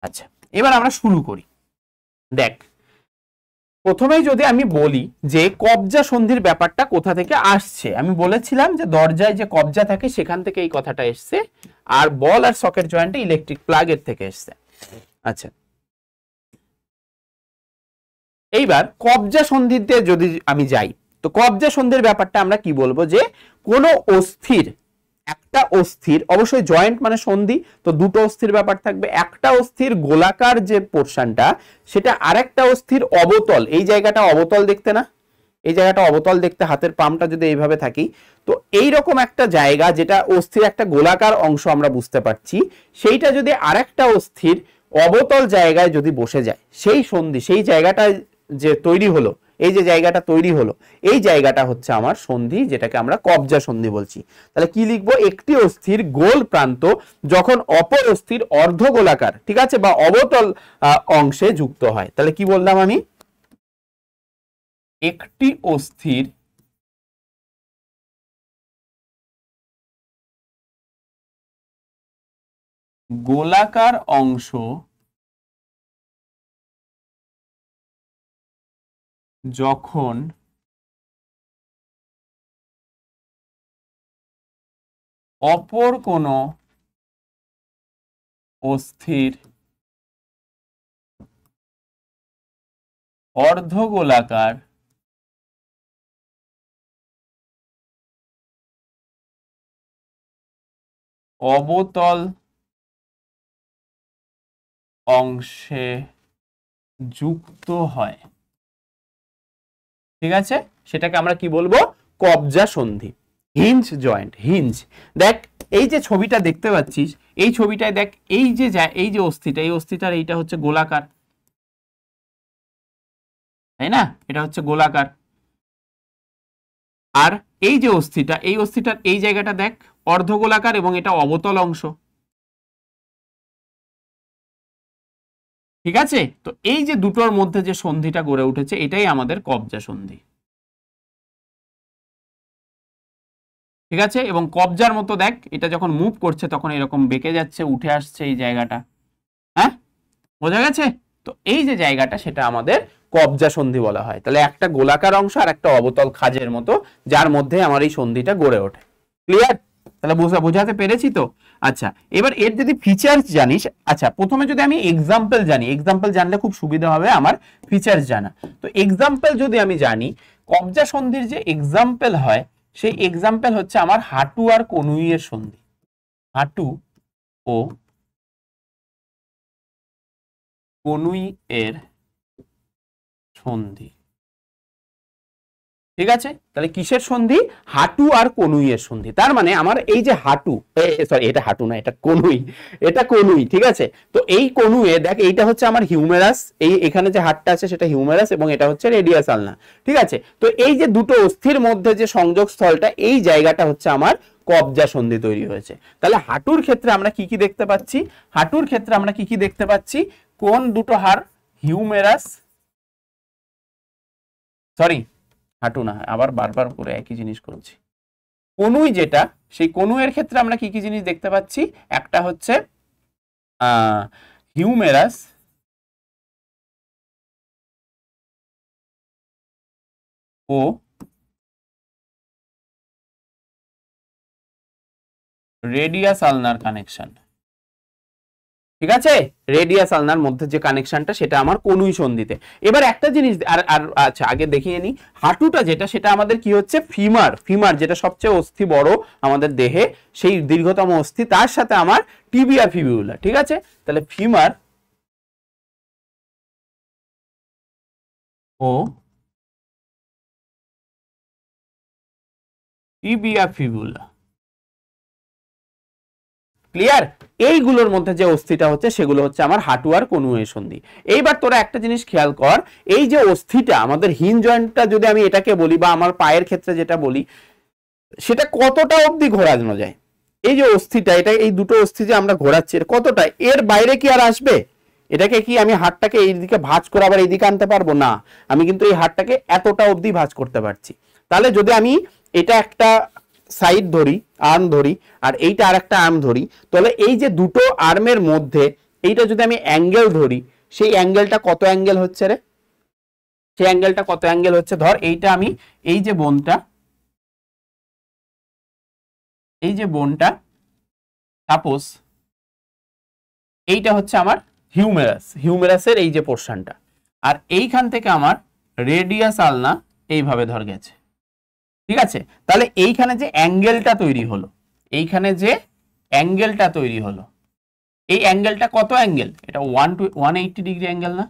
আচ্ছা এবার আমরা শুরু করি দেখ প্রথমেই যদি আমি বলি যে কবজা সন্ধির ব্যাপারটা কোথা থেকে আসছে আমি বলেছিলাম যে দরজায় যে কবজা থাকে সেখান থেকে এই কথাটা এসছে আর বল আর সকেট জয়েন্ট ইলেকট্রিক প্লাগের থেকে এসছে আচ্ছা এইবার কবজা সন্ধিতে যদি আমি যাই তো কবজা সন্ধির ব্যাপারটা আমরা কি বলবো যে কোনো অস্থির একটা অস্থির অবশ্যই জয়েন্ট মানে সন্ধি তো দুটো অস্থির ব্যাপার থাকবে একটা অস্থির গোলাকার যে পোর্শনটা সেটা আরেকটা অস্থির অবতল এই জায়গাটা অবতল দেখতে না এই জায়গাটা অবতল দেখতে হাতের পামটা যদি এইভাবে থাকি তো এই রকম একটা জায়গা যেটা অস্থির একটা গোলাকার অংশ আমরা বুঝতে পারছি সেইটা যদি আরেকটা অস্থির অবতল জায়গায় যদি বসে যায় সেই সন্ধি সেই জায়গাটা যে তৈরি হলো এই যে জায়গাটা তৈরি হলো এই জায়গাটা হচ্ছে আমার সন্ধি যেটাকে আমরা কবজা সন্ধি বলছি তাহলে কি লিখব একটি অস্থির গোল প্রান্ত যখন অপর অস্থির অর্ধগোলাকার ঠিক আছে বা অবতল অংশে যুক্ত হয় তাহলে কি বললাম আমি একটি অস্থির গোলাকার অংশ যখন অপর কোনো অস্থির অর্ধগোলাকার অবতল অংশে যুক্ত হয় ঠিক আছে সেটাকে আমরা কি বলবো কবজা সন্ধি হিঞ্জ জয়েন্ট হিঞ্জ দেখ এই যে ছবিটা দেখতে পাচ্ছিস এই ছবিটায় দেখ এই যে এই যে অস্থিটা এই অস্থিটার এইটা হচ্ছে গোলাকার তাই না এটা হচ্ছে গোলাকার আর এই যে অস্থিটা এই অস্থিটার এই জায়গাটা দেখ অর্ধগোলাকার এবং এটা অবতল অংশ ঠিক আছে তো এই যে দুটোর মধ্যে যে সন্ধিটা গড়ে উঠেছে এটাই আমাদের কবজা সন্ধি ঠিক আছে এবং কবজার মতো দেখ এটা যখন মুভ করছে তখন এরকম বেঁকে যাচ্ছে উঠে আসছে এই জায়গাটা হ্যাঁ বোঝা গেছে তো এই যে জায়গাটা সেটা আমাদের কবজা সন্ধি বলা হয় তাহলে একটা গোলাকার অংশ আর একটা অবতল খাজের মতো যার মধ্যে আমার এই সন্ধিটা গড়ে ওঠে ক্লিয়ার তাহলে বোঝাতে পেরেছি তো আচ্ছা এবার এর যদি ফিচার্স জানিস আচ্ছা প্রথমে যদি আমি এক্সাম্পল জানি এক্সাম্পল জানলে খুব সুবিধা হবে আমার ফিচার্স জানা তো এক্সাম্পল যদি আমি জানি কবজা সন্ধির যে এক্সাম্পল হয় সেই এক্সাম্পল হচ্ছে আমার হাঁটু আর কনুইয়ের সন্ধি হাঁটু ও কনুই এর সন্ধি ঠিক আছে তাহলে কিসের সন্ধি হাঁটু আর কনুইয়ের সন্ধি তার মানে আমার এই যে হাঁটু সরি এটা হাঁটু না এটা কনুই এটা কনুই ঠিক আছে তো এই কনুয়ে দেখ এইটা হচ্ছে আমার হিউমেরাস এই এখানে যে হাটটা আছে সেটা হিউমেরাস এবং এটা হচ্ছে রেডিয়াস আলনা ঠিক আছে তো এই যে দুটো অস্থির মধ্যে যে সংযোগ স্থলটা এই জায়গাটা হচ্ছে আমার কবজা সন্ধি তৈরি হয়েছে তাহলে হাঁটুর ক্ষেত্রে আমরা কি কি দেখতে পাচ্ছি হাঁটুর ক্ষেত্রে আমরা কি কি দেখতে পাচ্ছি কোন দুটো হাড় হিউমেরাস সরি হাঁটু না আবার বারবার করে একই জিনিস করছি কনুই যেটা সেই কনুয়ের ক্ষেত্রে আমরা কি কি জিনিস দেখতে পাচ্ছি একটা হচ্ছে হিউমেরাস ও রেডিয়াস আলনার কানেকশন ঠিক আছে রেডিয়াস আলনার মধ্যে যে কানেকশনটা সেটা আমার কোনুই সন্ধিতে এবার একটা জিনিস আর আর আচ্ছা আগে দেখিয়ে নিই হাঁটুটা যেটা সেটা আমাদের কি হচ্ছে ফিমার ফিমার যেটা সবচেয়ে অস্থি বড় আমাদের দেহে সেই দীর্ঘতম অস্থি তার সাথে আমার টিবিয়া ফিবিউলা ঠিক আছে তাহলে ফিমার ও টিবিয়া ফিবিউলা ক্লিয়ার এইগুলোর মধ্যে যে অস্থিটা হচ্ছে সেগুলো হচ্ছে আমার হাঁটুয়ার কোনো সন্ধি এইবার তোরা একটা জিনিস খেয়াল কর এই যে অস্থিটা আমাদের হিন জয়েন্টটা যদি আমি এটাকে বলি বা আমার পায়ের ক্ষেত্রে যেটা বলি সেটা কতটা অবধি ঘোরানো যায় এই যে অস্থিটা এটা এই দুটো অস্থি যে আমরা ঘোরাচ্ছি এর কতটা এর বাইরে কি আর আসবে এটাকে কি আমি হাতটাকে এইদিকে ভাঁজ করে আবার এইদিকে আনতে পারবো না আমি কিন্তু এই হাতটাকে এতটা অবধি ভাঁজ করতে পারছি তাহলে যদি আমি এটা একটা সাইড ধরি আর্ম ধরি আর এইটা আর একটা আর্ম ধরি তাহলে এই যে দুটো আর্মের মধ্যে এইটা যদি আমি অ্যাঙ্গেল ধরি সেই অ্যাঙ্গেলটা কত অ্যাঙ্গেল হচ্ছে রে সেই অ্যাঙ্গেলটা কত অ্যাঙ্গেল হচ্ছে ধর এইটা আমি এই যে বোনটা এই যে বোনটা সাপোজ এইটা হচ্ছে আমার হিউমেরাস হিউমেরাসের এই যে পোর্শনটা আর এইখান থেকে আমার রেডিয়াস আলনা এইভাবে ধর গেছে ঠিক আছে তাহলে এইখানে যে অ্যাঙ্গেলটা তৈরি হলো এইখানে যে অ্যাঙ্গেলটা তৈরি হলো এই অ্যাঙ্গেলটা কত অ্যাঙ্গেল এটা one two one eighty degree angle না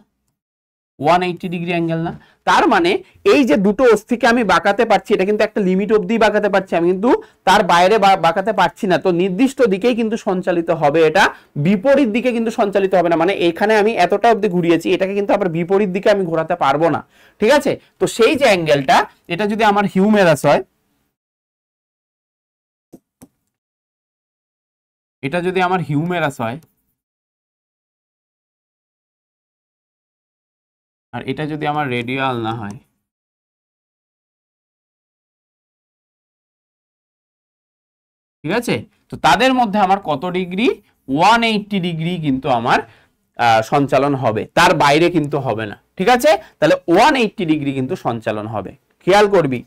ওয়ান এইটি ডিগ্রি অ্যাঙ্গেল না তার মানে এই যে দুটো অস্থিকে আমি বাঁকাতে পারছি এটা কিন্তু একটা লিমিট অবধি বাঁকাতে পারছি আমি কিন্তু তার বাইরে বাঁকাতে পারছি না তো নির্দিষ্ট দিকেই কিন্তু সঞ্চালিত হবে এটা বিপরীত দিকে কিন্তু সঞ্চালিত হবে না মানে এখানে আমি এতটা অবধি ঘুরিয়েছি এটাকে কিন্তু আবার বিপরীত দিকে আমি ঘোরাতে পারবো না ঠিক আছে তো সেই যে অ্যাঙ্গেলটা এটা যদি আমার হিউমেরাস হয় এটা যদি আমার হিউমেরাস হয় আর এটা যদি আমার রেডিয়াল না হয় ঠিক আছে তো তাদের মধ্যে আমার কত ডিগ্রি ওয়ান এইটটি ডিগ্রি কিন্তু আমার সঞ্চালন হবে তার বাইরে কিন্তু হবে না ঠিক আছে তাহলে ওয়ান এইটটি ডিগ্রি কিন্তু সঞ্চালন হবে খেয়াল করবি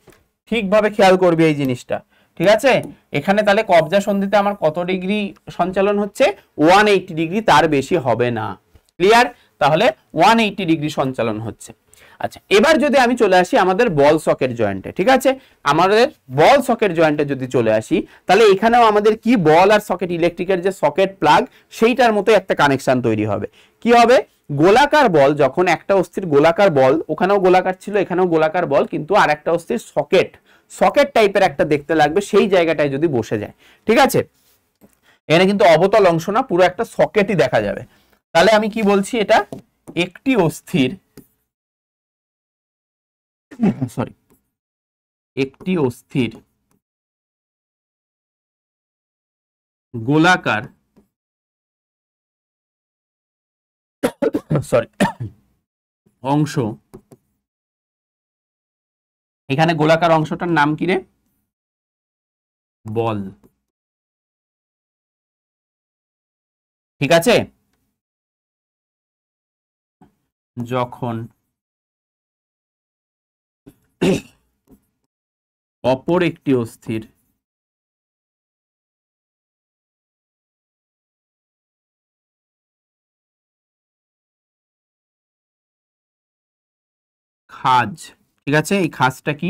ঠিকভাবে খেয়াল করবি এই জিনিসটা ঠিক আছে এখানে তাহলে কবজা সন্ধিতে আমার কত ডিগ্রি সঞ্চালন হচ্ছে ওয়ান এইটটি ডিগ্রি তার বেশি হবে না ক্লিয়ার তাহলে ওয়ান এইটি ডিগ্রি সঞ্চালন হচ্ছে আচ্ছা এবার যদি আমি চলে আসি আমাদের বল সকেট জয়েন্টে ঠিক আছে আমাদের বল সকেট জয়েন্টে যদি চলে আসি তাহলে এখানেও আমাদের কি বল আর সকেট ইলেকট্রিকের যে সকেট প্লাগ সেইটার মতো একটা কানেকশন তৈরি হবে কি হবে গোলাকার বল যখন একটা অস্থির গোলাকার বল ওখানেও গোলাকার ছিল এখানেও গোলাকার বল কিন্তু আর একটা অস্থির সকেট সকেট টাইপের একটা দেখতে লাগবে সেই জায়গাটায় যদি বসে যায় ঠিক আছে এখানে কিন্তু অবতল অংশ না পুরো একটা সকেটই দেখা যাবে তাহলে আমি কি বলছি এটা একটি অস্থির সরি একটি অস্থির গোলাকার সরি অংশ এখানে গোলাকার অংশটার নাম কি রে বল ঠিক আছে যখন অপর একটি অস্থির খাজ ঠিক আছে এই খাজটা কি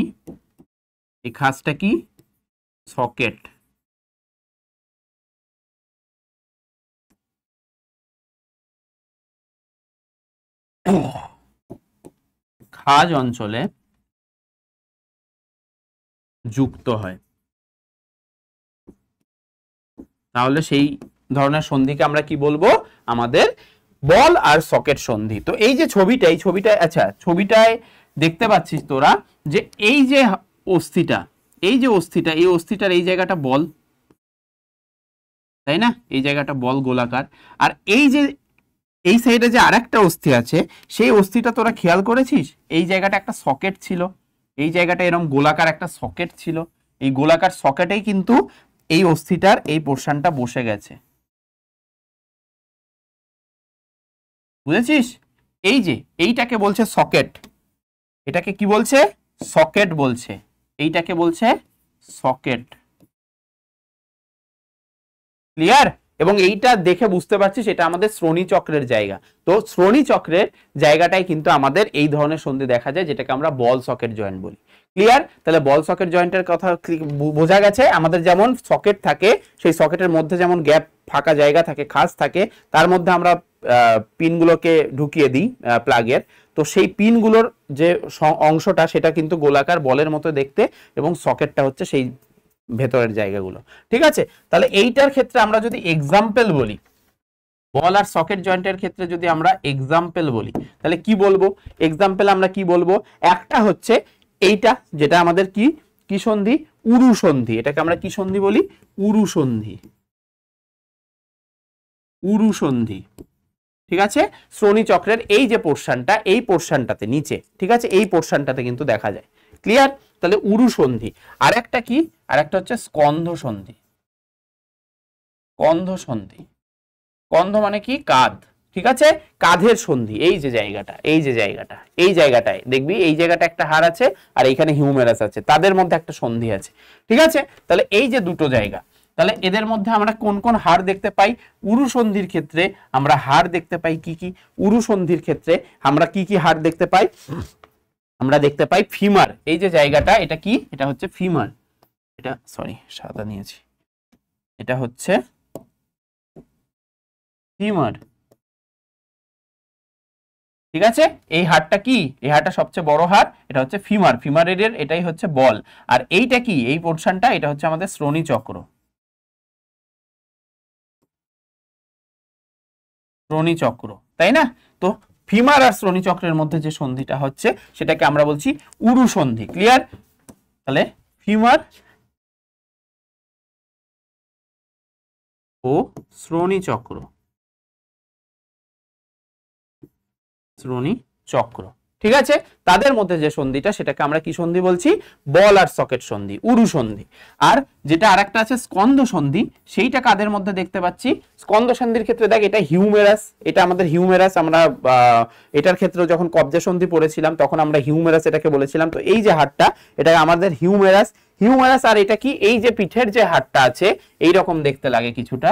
এই খাজটা কি সকেট খাজ অঞ্চলে যুক্ত হয় তাহলে সেই ধরনের সন্ধিকে আমরা কি বলবো আমাদের বল আর সকেট সন্ধি তো এই যে ছবিটা এই ছবিটা আচ্ছা ছবিটায় দেখতে পাচ্ছিস তোরা যে এই যে অস্থিটা এই যে অস্থিটা এই অস্থিটার এই জায়গাটা বল তাই না এই জায়গাটা বল গোলাকার আর এই যে এই সাইডে যে আরেকটা অস্থি আছে সেই অস্থিটা তোরা খেয়াল করেছিস এই জায়গাটা একটা সকেট ছিল এই জায়গাটা এরম গোলাকার একটা সকেট ছিল এই গোলাকার সকেটেই কিন্তু এই অস্থিটার এই পোর্শনটা বসে গেছে বুঝেছিস এই যে এইটাকে বলছে সকেট এটাকে কি বলছে সকেট বলছে এইটাকে বলছে সকেট ক্লিয়ার এবং এইটা দেখে বুঝতে পারছি সেটা আমাদের শ্রোণী চক্রের জায়গা তো শ্রোণী চক্রের জায়গাটাই কিন্তু আমাদের এই ধরনের সন্ধি দেখা যায় যেটাকে আমরা বল সকেট জয়েন্ট বলি ক্লিয়ার তাহলে বল সকেট জয়েন্টের কথা বোঝা গেছে আমাদের যেমন সকেট থাকে সেই সকেটের মধ্যে যেমন গ্যাপ ফাঁকা জায়গা থাকে খাস থাকে তার মধ্যে আমরা পিনগুলোকে ঢুকিয়ে দিই প্লাগের তো সেই পিনগুলোর যে অংশটা সেটা কিন্তু গোলাকার বলের মতো দেখতে এবং সকেটটা হচ্ছে সেই ভেতরের জায়গাগুলো ঠিক আছে তাহলে এইটার ক্ষেত্রে আমরা যদি এক্সাম্পল বলি বল আর সকেট জয়েন্টের ক্ষেত্রে যদি আমরা এক্সাম্পল বলি তাহলে কি বলবো এক্সাম্পল আমরা কি বলবো একটা হচ্ছে এইটা যেটা আমাদের কি কি সন্ধি উরু সন্ধি এটাকে আমরা কি সন্ধি বলি উরু সন্ধি উরু সন্ধি ঠিক আছে শ্রোণী চক্রের এই যে পোর্শনটা এই পোর্শনটাতে নিচে ঠিক আছে এই পোর্শনটাতে কিন্তু দেখা যায় ক্লিয়ার তাহলে উরু সন্ধি আর একটা কি আর একটা হচ্ছে স্কন্ধ সন্ধি কন্ধ সন্ধি কন্ধ মানে কি কাঁধ ঠিক আছে কাঁধের সন্ধি এই যে জায়গাটা এই যে জায়গাটা এই জায়গাটায় দেখবি এই জায়গাটা একটা হার আছে আর এইখানে হিউমেরাস আছে তাদের মধ্যে একটা সন্ধি আছে ঠিক আছে তাহলে এই যে দুটো জায়গা তাহলে এদের মধ্যে আমরা কোন কোন হার দেখতে পাই উরু সন্ধির ক্ষেত্রে আমরা হার দেখতে পাই কি কি উরু সন্ধির ক্ষেত্রে আমরা কি কি হার দেখতে পাই আমরা দেখতে পাই ফিমার এই যে জায়গাটা এটা কি এটা হচ্ছে ফিমার এটা সরি সাদা নিয়েছি এটা হচ্ছে টিউমার ঠিক আছে এই হাড়টা কি এই হাড়টা সবচেয়ে বড় হাড় এটা হচ্ছে ফিমার ফিমার এর এটাই হচ্ছে বল আর এইটা কি এই পোর্শনটা এটা হচ্ছে আমাদের শ্রোণী চক্র শ্রোণী চক্র তাই না তো ফিমার আর শ্রোণী চক্রের মধ্যে যে সন্ধিটা হচ্ছে সেটাকে আমরা বলছি উরু সন্ধি ক্লিয়ার তাহলে ফিমার ও চক্র শ্রোণী চক্র ঠিক আছে তাদের মধ্যে যে সন্ধিটা সেটাকে আমরা কি সন্ধি বলছি বল আর সকেট সন্ধি উরু সন্ধি আর যেটা একটা আছে স্কন্দ সন্ধি সেইটা কাদের মধ্যে দেখতে পাচ্ছি স্কন্দ সন্ধির ক্ষেত্রে দেখ এটা হিউমেরাস এটা আমাদের হিউমেরাস আমরা এটার ক্ষেত্রে যখন কবজা সন্ধি পড়েছিলাম তখন আমরা হিউমেরাস এটাকে বলেছিলাম তো এই যে হাটটা এটা আমাদের হিউমেরাস হিউমারাস আর এটা কি এই যে পিঠের যে হাটটা আছে এই রকম দেখতে লাগে কিছুটা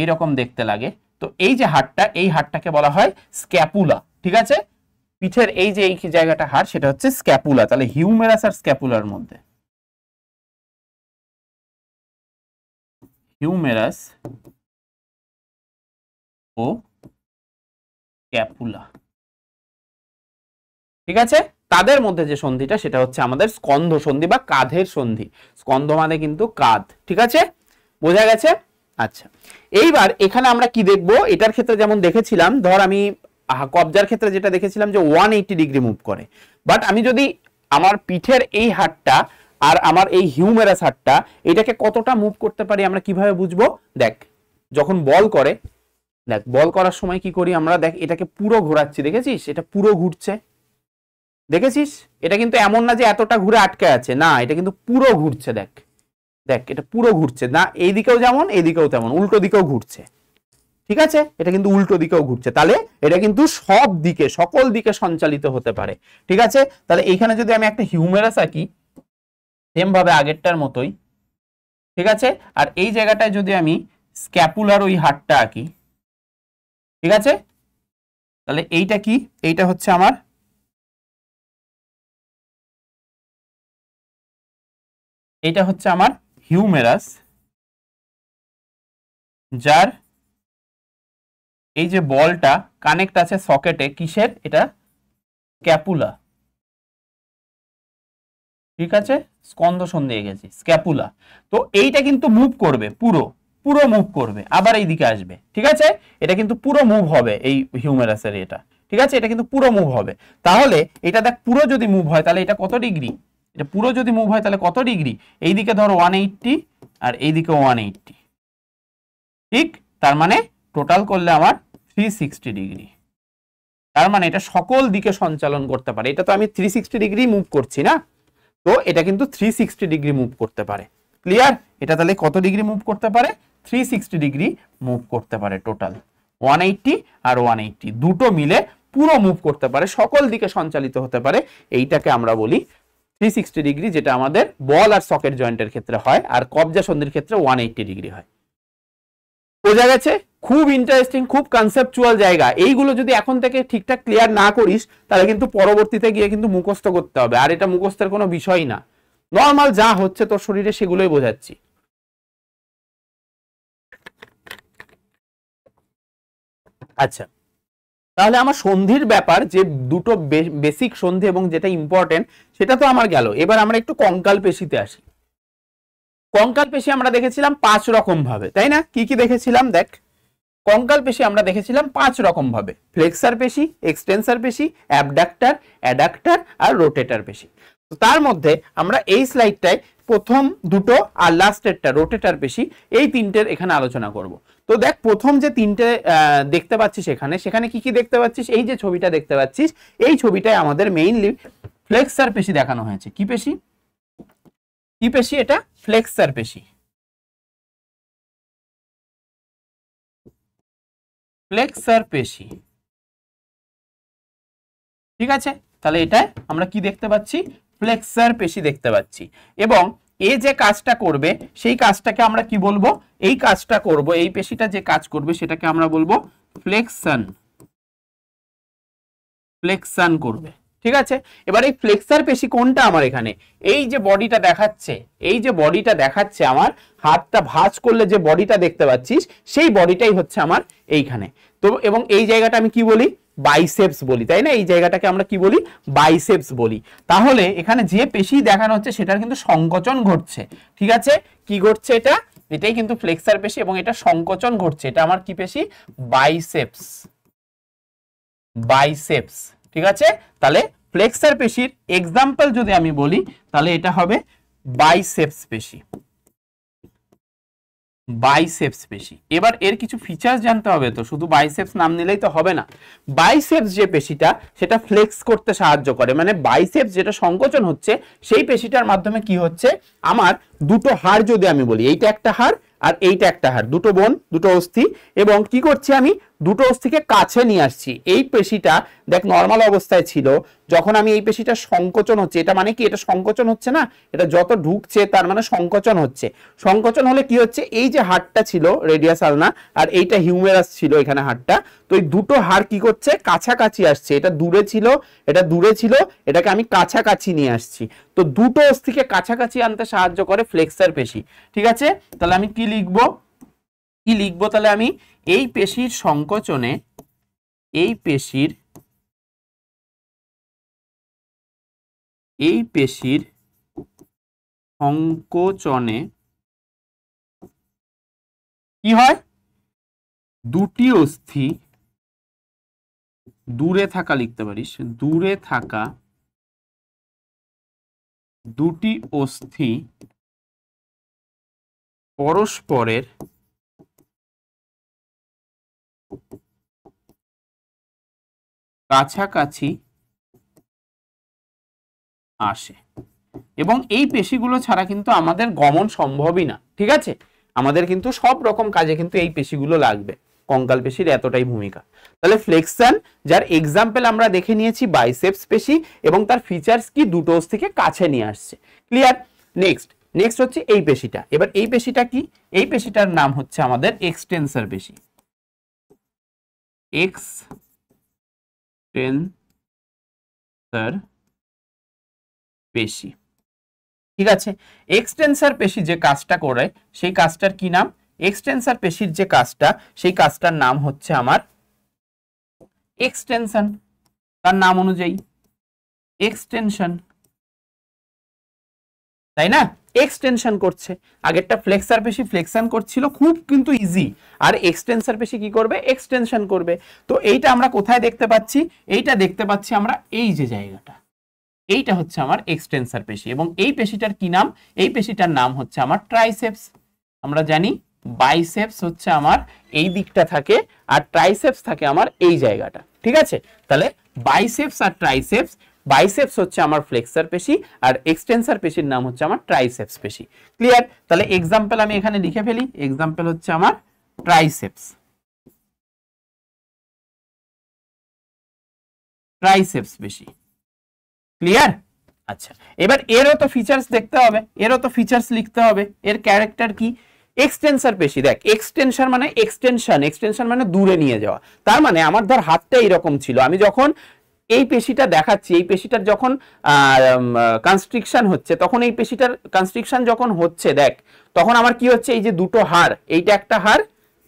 এই রকম দেখতে লাগে তো এই যে হাটটা এই হাটটাকে বলা হয় স্ক্যাপুলা ঠিক আছে পিঠের এই যে এই জায়গাটা হাট সেটা হচ্ছে স্ক্যাপুলা তাহলে হিউমেরাস আর স্ক্যাপুলার মধ্যে হিউমেরাস ও স্ক্যাপুলা ঠিক আছে তাদের মধ্যে যে সন্ধিটা সেটা হচ্ছে আমাদের স্কন্ধ সন্ধি বা কাঁধের সন্ধি স্কন্ধ মানে কিন্তু কাঁধ ঠিক আছে বোঝা গেছে আচ্ছা এইবার এখানে আমরা কি দেখব এটার ক্ষেত্রে যেমন দেখেছিলাম ধর আমি কবজার ক্ষেত্রে যেটা দেখেছিলাম যে ওয়ান এইটি ডিগ্রি মুভ করে বাট আমি যদি আমার পিঠের এই হাটটা আর আমার এই হিউমেরাস হাটটা এটাকে কতটা মুভ করতে পারি আমরা কিভাবে বুঝবো দেখ যখন বল করে দেখ বল করার সময় কি করি আমরা দেখ এটাকে পুরো ঘোরাচ্ছি দেখেছিস এটা পুরো ঘুরছে দেখেছিস এটা কিন্তু এমন না যে এতটা ঘুরে আটকে আছে না এটা কিন্তু পুরো ঘুরছে দেখ দেখ এটা পুরো ঘুরছে না এইদিকেও যেমন এইদিকেও তেমন উল্টো দিকেও ঘুরছে ঠিক আছে এটা কিন্তু উল্টো দিকেও ঘুরছে তাহলে এটা কিন্তু সব দিকে সকল দিকে সঞ্চালিত হতে পারে ঠিক আছে তাহলে এইখানে যদি আমি একটা হিউমেরাস আঁকি সেম ভাবে আগেরটার মতোই ঠিক আছে আর এই জায়গাটায় যদি আমি স্ক্যাপুলার ওই হাটটা আঁকি ঠিক আছে তাহলে এইটা কি এইটা হচ্ছে আমার এটা হচ্ছে আমার হিউমেরাস যার এই যে বলটা কানেক্ট আছে সকেটে কিসের এটা ক্যাপুলা ঠিক আছে স্কন্দ সন্ধে গেছি স্ক্যাপুলা তো এইটা কিন্তু মুভ করবে পুরো পুরো মুভ করবে আবার এই দিকে আসবে ঠিক আছে এটা কিন্তু পুরো মুভ হবে এই হিউমেরাসের এটা ঠিক আছে এটা কিন্তু পুরো মুভ হবে তাহলে এটা দেখ পুরো যদি মুভ হয় তাহলে এটা কত ডিগ্রি এটা পুরো যদি মুভ হয় তাহলে কত ডিগ্রি এইদিকে ধর ওয়ান এইটটি আর এইদিকে ওয়ান এইটটি ঠিক তার মানে টোটাল করলে আমার থ্রি সিক্সটি ডিগ্রি তার মানে এটা সকল দিকে সঞ্চালন করতে পারে এটা তো আমি থ্রি সিক্সটি ডিগ্রি মুভ করছি না তো এটা কিন্তু থ্রি সিক্সটি ডিগ্রি মুভ করতে পারে ক্লিয়ার এটা তাহলে কত ডিগ্রি মুভ করতে পারে থ্রি সিক্সটি ডিগ্রি মুভ করতে পারে টোটাল ওয়ান এইটটি আর ওয়ান এইট্টি দুটো মিলে পুরো মুভ করতে পারে সকল দিকে সঞ্চালিত হতে পারে এইটাকে আমরা বলি 360 ডিগ্রি যেটা আমাদের বল আর সকেট জয়েন্টের ক্ষেত্রে হয় আর কবজা সন্ধির ক্ষেত্রে 180 ডিগ্রি হয় বোঝা গেছে খুব ইন্টারেস্টিং খুব কনসেপচুয়াল জায়গা এইগুলো যদি এখন থেকে ঠিকঠাক ক্লিয়ার না করিস তাহলে কিন্তু পরবর্তীতে গিয়ে কিন্তু মুখস্থ করতে হবে আর এটা মুখস্থের কোনো বিষয় না নর্মাল যা হচ্ছে তোর শরীরে সেগুলোই বোঝাচ্ছি আচ্ছা তাহলে আমার সন্ধির ব্যাপার যে দুটো বেসিক সন্ধি এবং যেটা ইম্পর্টেন্ট সেটা তো আমার গেল এবার আমরা একটু কঙ্কাল পেশিতে আসি কঙ্কাল পেশি আমরা দেখেছিলাম পাঁচ রকম ভাবে তাই না কি কি দেখেছিলাম দেখ কঙ্কাল পেশি আমরা দেখেছিলাম পাঁচ রকম ভাবে ফ্লেক্সার পেশি এক্সটেন্সার পেশি অ্যাবডাক্টার অ্যাডাক্টার আর রোটেটার পেশি তো তার মধ্যে আমরা এই স্লাইডটায় প্রথম দুটো আর লাস্টেরটা রোটেটার বেশি এই তিনটের এখানে আলোচনা করব তো দেখ প্রথম যে তিনটে দেখতে পাচ্ছিস এখানে সেখানে কি কি দেখতে পাচ্ছিস এই যে ছবিটা দেখতে পাচ্ছিস এই ছবিটায় আমাদের মেইনলি ফ্লেক্সার পেশি দেখানো হয়েছে কি পেশি কি পেশি এটা ফ্লেক্সার পেশি ফ্লেক্সার পেশি ঠিক আছে তাহলে এটা আমরা কি দেখতে পাচ্ছি ফ্লেক্সার পেশি দেখতে পাচ্ছি এবং এ যে কাজটা করবে সেই কাজটাকে আমরা কি বলবো এই কাজটা করব এই পেশিটা যে কাজ করবে সেটাকে আমরা বলবো ফ্লেকশন ফ্লেকশন করবে ঠিক আছে এবার এই ফ্লেক্সার পেশি কোনটা আমার এখানে এই যে বডিটা দেখাচ্ছে এই যে বডিটা দেখাচ্ছে আমার হাতটা ভাঁজ করলে যে বডিটা দেখতে পাচ্ছিস সেই বডিটাই হচ্ছে আমার এইখানে তো এবং এই জায়গাটা আমি কি বলি বাইসেপস বলি তাই না এই জায়গাটাকে আমরা কি বলি বাইসেপস বলি তাহলে এখানে যে পেশি দেখানো হচ্ছে সেটার কিন্তু সংকোচন ঘটছে ঠিক আছে কি ঘটছে এটা এটাই কিন্তু ফ্লেক্সার পেশি এবং এটা সংকোচন ঘটছে এটা আমার কি পেশি বাইসেপস বাইসেপস ঠিক আছে তাহলে ফ্লেক্সার পেশির এক্সাম্পল যদি আমি বলি তাহলে এটা হবে বাইসেপস পেশি বাইসেপস পেশি এবার এর কিছু ফিচার্স জানতে হবে তো শুধু বাইসেপস নাম নিলেই তো হবে না বাইসেপস যে পেশিটা সেটা ফ্লেক্স করতে সাহায্য করে মানে বাইসেপস যেটা সংকোচন হচ্ছে সেই পেশিটার মাধ্যমে কি হচ্ছে আমার দুটো হাড় যদি আমি বলি এইটা একটা হাড় আর এইটা একটা হাড় দুটো বোন দুটো অস্থি এবং কি করছি আমি দুটো অস্থিকে কাছে নিয়ে আসছি এই পেশিটা দেখ নর্মাল অবস্থায় ছিল যখন আমি এই পেশিটা সংকোচন হচ্ছে এটা মানে কি এটা সংকোচন হচ্ছে না এটা যত ঢুকছে তার মানে সংকোচন হচ্ছে সংকোচন হলে কি হচ্ছে এই যে হাড়টা ছিল রেডিয়াস আলনা আর এইটা হিউমেরাস ছিল এখানে হাড়টা এই দুটো হার কি করছে কাছাকাছি আসছে এটা দূরে ছিল এটা দূরে ছিল এটাকে আমি কাছাকাছি নিয়ে আসছি তো দুটো অস্থিকে কাছাকাছি আনতে সাহায্য করে ফ্লেক্সার পেশি ঠিক আছে তাহলে আমি কি লিখব কি লিখব তাহলে আমি এই পেশির সংকোচনে এই পেশির এই পেশির সংকোচনে কি হয় দুটি অস্থি দূরে থাকা লিখতে পারিস দূরে থাকা দুটি অস্থি পরস্পরের কাছাকাছি আসে এবং এই পেশিগুলো ছাড়া কিন্তু আমাদের গমন সম্ভবই না ঠিক আছে আমাদের কিন্তু সব রকম কাজে কিন্তু এই পেশিগুলো লাগবে কঙ্কাল পেশির এতটাই ভূমিকা তাহলে ফ্লেকশন যার এক্সাম্পল আমরা দেখে নিয়েছি বাইসেপস পেশি এবং তার ফিচার্স কি দুটোস থেকে কাছে নিয়ে আসছে ক্লিয়ার নেক্সট নেক্সট হচ্ছে এই পেশিটা এবার এই পেশিটা কি এই পেশিটার নাম হচ্ছে আমাদের এক্সটেনসার পেশি পেশি ঠিক আছে এক্সটেনসার পেশি যে কাজটা করে সেই কাজটার কি নাম এক্সটেনসার পেশির যে কাজটা সেই কাজটার নাম হচ্ছে আমার এক্সটেনশন তার নাম অনুযায়ী এক্সটেনশন তাই না এক্সটেনশন করছে আগেরটা ফ্লেক্সার পেশি ফ্লেকশন করছিল খুব কিন্তু ইজি আর এক্সটেনসার পেশি কি করবে এক্সটেনশন করবে তো এইটা আমরা কোথায় দেখতে পাচ্ছি এইটা দেখতে পাচ্ছি আমরা এই যে জায়গাটা এইটা হচ্ছে আমার এক্সটেনসার পেশি এবং এই পেশিটার কি নাম এই পেশিটার নাম হচ্ছে আমার ট্রাইসেপস আমরা জানি বাইসেপস হচ্ছে আমার এই দিকটা থাকে আর ট্রাইসেপস থাকে আমার এই জায়গাটা ঠিক আছে তাহলে বাইসেপস আর ট্রাইসেপস বাইসেপস হচ্ছে আমার ফ্লেক্সার পেশি আর এক্সটেন্সার পেশির নাম হচ্ছে আমার ট্রাইসেপস পেশি ক্লিয়ার তাহলে এক্সাম্পল আমি এখানে লিখে ফেলি এক্সাম্পল হচ্ছে আমার ট্রাইসেপস ট্রাইসেপস পেশি ক্লিয়ার আচ্ছা এবার এরও তো ফিচার্স দেখতে হবে এরও তো ফিচার্স লিখতে হবে এর ক্যারেক্টার কি এক্সটেনসার পেশি দেখ এক্সটেনশন মানে এক্সটেনশন এক্সটেনশন মানে দূরে নিয়ে যাওয়া তার মানে আমার ধর হাতটা এইরকম ছিল আমি যখন এই পেশিটা দেখাচ্ছি এই পেশিটার যখন কনস্ট্রিকশন হচ্ছে তখন এই পেশিটার কনস্ট্রিকশন যখন হচ্ছে দেখ তখন আমার কি হচ্ছে এই যে দুটো হার এইটা একটা হার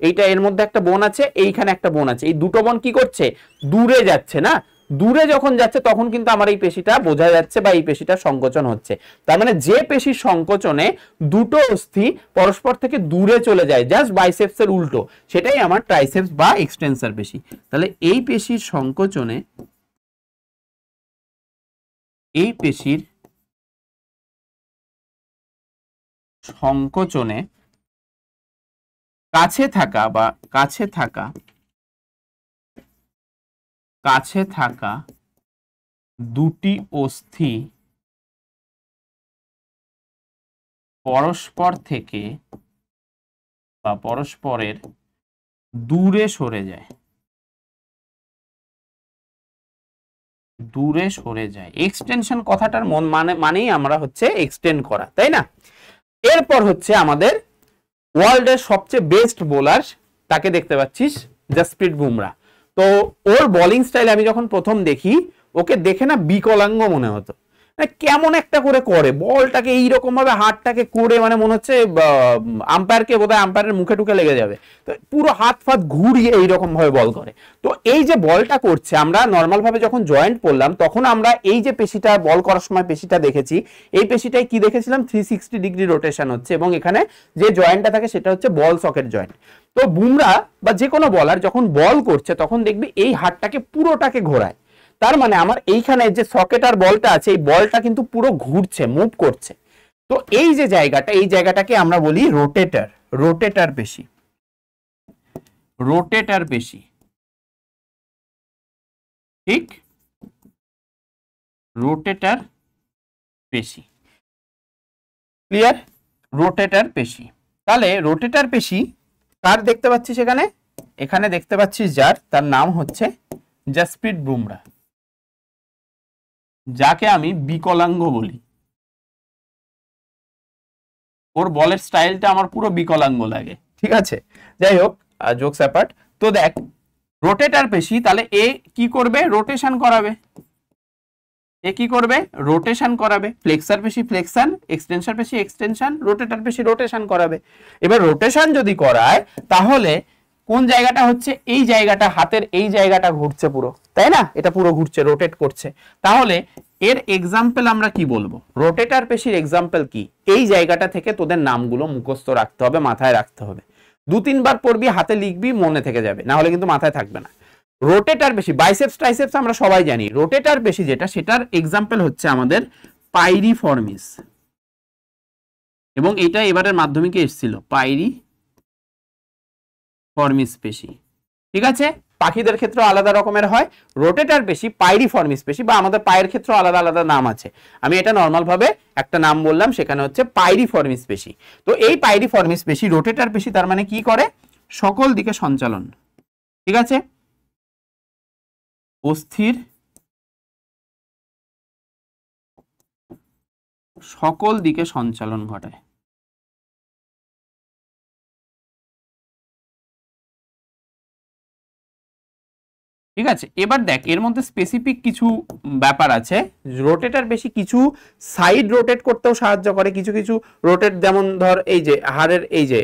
এইটা এর মধ্যে একটা বোন আছে এইখানে একটা বোন আছে এই দুটো বোন কি করছে দূরে যাচ্ছে না দূরে যখন যাচ্ছে তখন কিন্তু আমার এই পেশিটা বোঝা যাচ্ছে বা এই পেশিটা সংকোচন হচ্ছে তার মানে যে পেশির সংকোচনে দুটো অস্থি পরস্পর থেকে দূরে চলে যায় জাস্ট বাইসেপস এর উল্টো সেটাই আমার ট্রাইসেপস বা এক্সটেন্সার পেশি তাহলে এই পেশির সংকোচনে এই পেশির সংকোচনে কাছে থাকা বা কাছে থাকা কাছে থাকা দুটি অস্থি পরস্পর থেকে বা পরস্পরের দূরে সরে যায় দূরে সরে যায় এক্সটেনশন কথাটার মন মানে মানেই আমরা হচ্ছে এক্সটেন্ড করা তাই না এরপর হচ্ছে আমাদের ওয়ার্ল্ডের সবচেয়ে বেস্ট বোলার তাকে দেখতে পাচ্ছিস জাসপ্রিট বুমরা তো ওর বলিং স্টাইল আমি যখন প্রথম দেখি ওকে দেখে না বিকলাঙ্গ মনে হতো মানে কেমন একটা করে করে বলটাকে এইরকম ভাবে হাতটাকে করে মানে মনে হচ্ছে আম্পায়ারকে বোধহয় আম্পায়ারের মুখে টুকে লেগে যাবে তো পুরো হাত ফাত ঘুরিয়ে এইরকম ভাবে বল করে তো এই যে বলটা করছে আমরা নর্মাল ভাবে যখন জয়েন্ট পড়লাম তখন আমরা এই যে পেশিটা বল করার সময় পেশিটা দেখেছি এই পেশিটায় কি দেখেছিলাম থ্রি সিক্সটি ডিগ্রি রোটেশন হচ্ছে এবং এখানে যে জয়েন্টটা থাকে সেটা হচ্ছে বল সকেট জয়েন্ট তো বুমরা বা যে কোনো বলার যখন বল করছে তখন দেখবি এই হাতটাকে পুরোটাকে ঘোরায় তার মানে আমার এইখানে যে সকেট আর বলটা আছে এই বলটা কিন্তু পুরো ঘুরছে মুভ করছে তো এই যে জায়গাটা এই জায়গাটাকে আমরা বলি রোটেটার রোটেটার পেশি রোটেটার পেশি ঠিক রোটেটার পেশি ক্লিয়ার রোটেটার পেশি তাহলে রোটেটার পেশি কার দেখতে পাচ্ছি সেখানে এখানে দেখতে পাচ্ছি যার তার নাম হচ্ছে জাসপ্রিট বুমরা যাকে আমি বিকলাঙ্গ বলি ওর বলের স্টাইলটা আমার পুরো বিকলাঙ্গ লাগে ঠিক আছে যাই হোক যোগ স্যাপার্ট তো দেখ রোটেটার পেশি তাহলে এ কি করবে রোটেশন করাবে এ কি করবে রোটেশন করাবে ফ্লেক্সার পেশি ফ্লেক্সান এক্সটেনশন পেশি এক্সটেনশন রোটেটার পেশি রোটেশন করাবে এবার রোটেশন যদি করায় তাহলে কোন জায়গাটা হচ্ছে এই জায়গাটা হাতের এই জায়গাটা ঘুরছে পুরো তাই না এটা পুরো ঘুরছে রোটেট করছে তাহলে এর এক্সাম্পল আমরা কি বলবো রোটেটার পেশির এক্সাম্পল কি এই জায়গাটা থেকে তোদের নামগুলো মুখস্থ রাখতে হবে মাথায় রাখতে হবে দু তিনবার পড়বি হাতে লিখবি মনে থেকে যাবে না হলে কিন্তু মাথায় থাকবে না রোটেটার পেশি বাইসেপস ট্রাইসেপস আমরা সবাই জানি রোটেটার পেশি যেটা সেটার এক্সাম্পল হচ্ছে আমাদের পাইরিফর্মিস এবং এটা এবারের মাধ্যমিকে এসেছিল পাইরি ফর্মিস পেশি ঠিক আছে পাখিদের ক্ষেত্রে আলাদা রকমের হয় রোটেটার পেশি পাইরি পেশি বা আমাদের পায়ের ক্ষেত্রে আলাদা আলাদা নাম আছে আমি এটা নর্মালভাবে একটা নাম বললাম সেখানে হচ্ছে পাইরি পেশি তো এই পাইরি পেশি রোটেটার পেশি তার মানে কি করে সকল দিকে সঞ্চালন ঠিক আছে অস্থির সকল দিকে সঞ্চালন ঘটায় ঠিক আছে এবার দেখ এর মধ্যে স্পেসিফিক কিছু ব্যাপার আছে রোটেটার বেশি কিছু সাইড রোটেট করতেও সাহায্য করে কিছু কিছু রোটেট যেমন ধর এই যে হাড়ের এই যে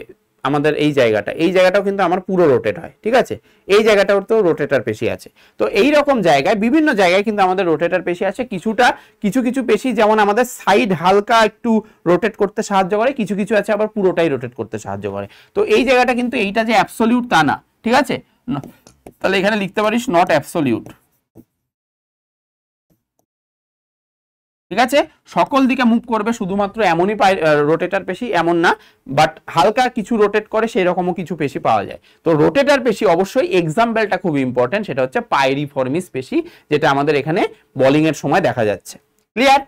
আমাদের এই জায়গাটা এই জায়গাটাও কিন্তু আমার পুরো রোটেট হয় ঠিক আছে এই জায়গাটাও তো রোটেটার পেশি আছে তো এই রকম জায়গায় বিভিন্ন জায়গায় কিন্তু আমাদের রোটেটার পেশি আছে কিছুটা কিছু কিছু পেশি যেমন আমাদের সাইড হালকা একটু রোটেট করতে সাহায্য করে কিছু কিছু আছে আবার পুরোটাই রোটেট করতে সাহায্য করে তো এই জায়গাটা কিন্তু এইটা যে অ্যাবসলিউট তা না ঠিক আছে তাহলে এখানে লিখতে পারিস নট অ্যাবসোলিউট ঠিক আছে সকল দিকে মুভ করবে শুধুমাত্র এমনই পাই রোটেটার পেশি এমন না বাট হালকা কিছু রোটেট করে সেই রকমও কিছু পেশি পাওয়া যায় তো রোটেটার পেশি অবশ্যই এক্সাম্পলটা খুব ইম্পর্টেন্ট সেটা হচ্ছে পাইরিফর্মিস পেশি যেটা আমাদের এখানে বোলিংয়ের সময় দেখা যাচ্ছে ক্লিয়ার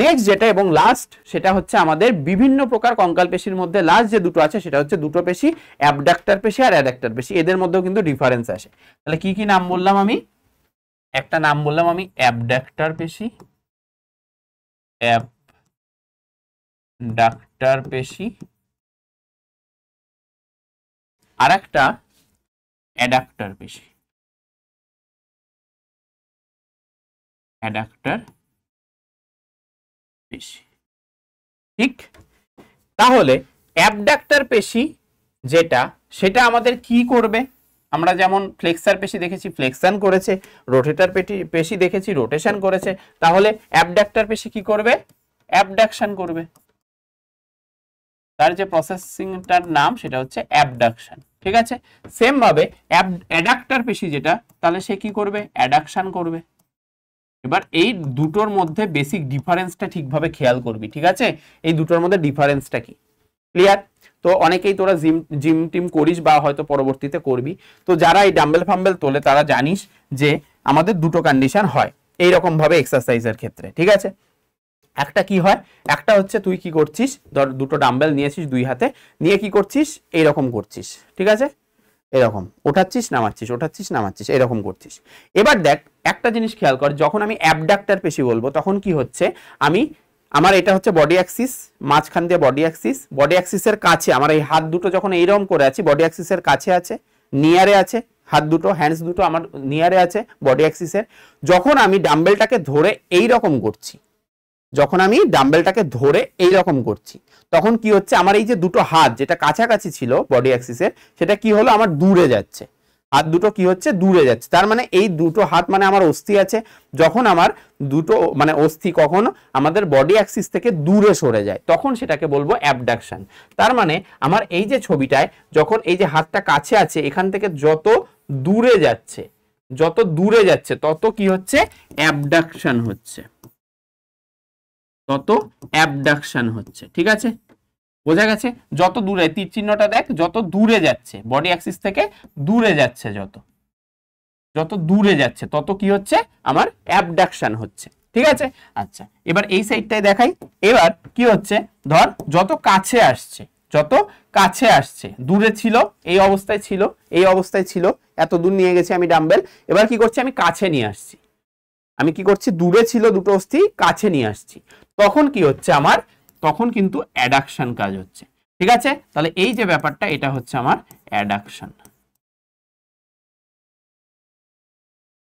নেক্সট যেটা এবং লাস্ট সেটা হচ্ছে আমাদের বিভিন্ন প্রকার কঙ্কাল পেশির মধ্যে লাস্ট যে দুটো আছে সেটা হচ্ছে দুটো পেশি অ্যাবডাক্টার পেশি আর অ্যাডাক্টার পেশি এদের মধ্যেও কিন্তু ডিফারেন্স আসে তাহলে কি কি নাম বললাম আমি একটা নাম বললাম আমি অ্যাবডাক্টার পেশি অ্যাবডাক্টার পেশি আর একটা অ্যাডাক্টার পেশি অ্যাডাক্টার পেশি ঠিক তাহলে অ্যাবডাক্টার পেশি যেটা সেটা আমাদের কি করবে আমরা যেমন ফ্লেক্সার পেশি দেখেছি ফ্লেক্সান করেছে রোটেটার পেটি পেশি দেখেছি রোটেশন করেছে তাহলে অ্যাবডাক্টার পেশি কি করবে অ্যাবডাকশন করবে তার যে প্রসেসিংটার নাম সেটা হচ্ছে অ্যাবডাকশন ঠিক আছে সেমভাবে অ্যাডাক্টার পেশি যেটা তাহলে সে কি করবে অ্যাডাকশন করবে এবার এই দুটোর মধ্যে বেসিক ডিফারেন্সটা ঠিকভাবে খেয়াল করবি ঠিক আছে এই দুটোর মধ্যে ডিফারেন্সটা কি ক্লিয়ার তো অনেকেই তোরা জিম জিম টিম করিস বা হয়তো পরবর্তীতে করবি তো যারা এই ডাম্বেল ফাম্বেল তোলে তারা জানিস যে আমাদের দুটো কন্ডিশন হয় এই রকম ভাবে এক্সারসাইজের ক্ষেত্রে ঠিক আছে একটা কি হয় একটা হচ্ছে তুই কি করছিস ধর দুটো ডাম্বেল নিয়েছিস দুই হাতে নিয়ে কি করছিস এই রকম করছিস ঠিক আছে এরকম ওঠাচ্ছিস নামাচ্ছিস ওঠাচ্ছিস নামাচ্ছিস এরকম করছিস এবার দেখ একটা জিনিস খেয়াল কর যখন আমি অ্যাবডাক্টার পেশি বলবো তখন কি হচ্ছে আমি আমার এটা হচ্ছে বডি অ্যাক্সিস মাঝখান দিয়ে বডি অ্যাক্সিস বডি অ্যাক্সিসের কাছে আমার এই হাত দুটো যখন এইরকম করে আছি বডি অ্যাক্সিসের কাছে আছে নিয়ারে আছে হাত দুটো হ্যান্ডস দুটো আমার নিয়ারে আছে বডি অ্যাক্সিসের যখন আমি ডাম্বেলটাকে ধরে এই রকম করছি যখন আমি ডাম্বেলটাকে ধরে এই রকম করছি তখন কি হচ্ছে আমার এই যে দুটো হাত যেটা কাছাকাছি ছিল বডি অ্যাক্সিসের সেটা কি হলো আমার দূরে যাচ্ছে হাত দুটো কি হচ্ছে দূরে যাচ্ছে তার মানে এই দুটো হাত মানে আমার অস্থি আছে যখন আমার দুটো মানে অস্থি কখন আমাদের বডি অ্যাক্সিস থেকে দূরে সরে যায় তখন সেটাকে বলবো অ্যাবডাকশন তার মানে আমার এই যে ছবিটায় যখন এই যে হাতটা কাছে আছে এখান থেকে যত দূরে যাচ্ছে যত দূরে যাচ্ছে তত কি হচ্ছে অ্যাবডাকশন হচ্ছে তত অ্যাবডাকশন হচ্ছে ঠিক আছে বোঝা গেছে যত দূরে তীর চিহ্নটা দেখ যত দূরে যাচ্ছে বডি অ্যাক্সিস থেকে দূরে যাচ্ছে যত যত দূরে যাচ্ছে তত কি হচ্ছে আমার অ্যাবডাকশন হচ্ছে ঠিক আছে আচ্ছা এবার এই সাইডটাই দেখাই এবার কি হচ্ছে ধর যত কাছে আসছে যত কাছে আসছে দূরে ছিল এই অবস্থায় ছিল এই অবস্থায় ছিল এত দূর নিয়ে গেছি আমি ডাম্বেল এবার কি করছি আমি কাছে নিয়ে আসছি আমি কি করছি দূরে ছিল দুটো অস্থি কাছে নিয়ে আসছি তখন কি হচ্ছে আমার তখন কিন্তু অ্যাডাকশন কাজ হচ্ছে ঠিক আছে তাহলে এই যে ব্যাপারটা এটা হচ্ছে আমার অ্যাডাকশন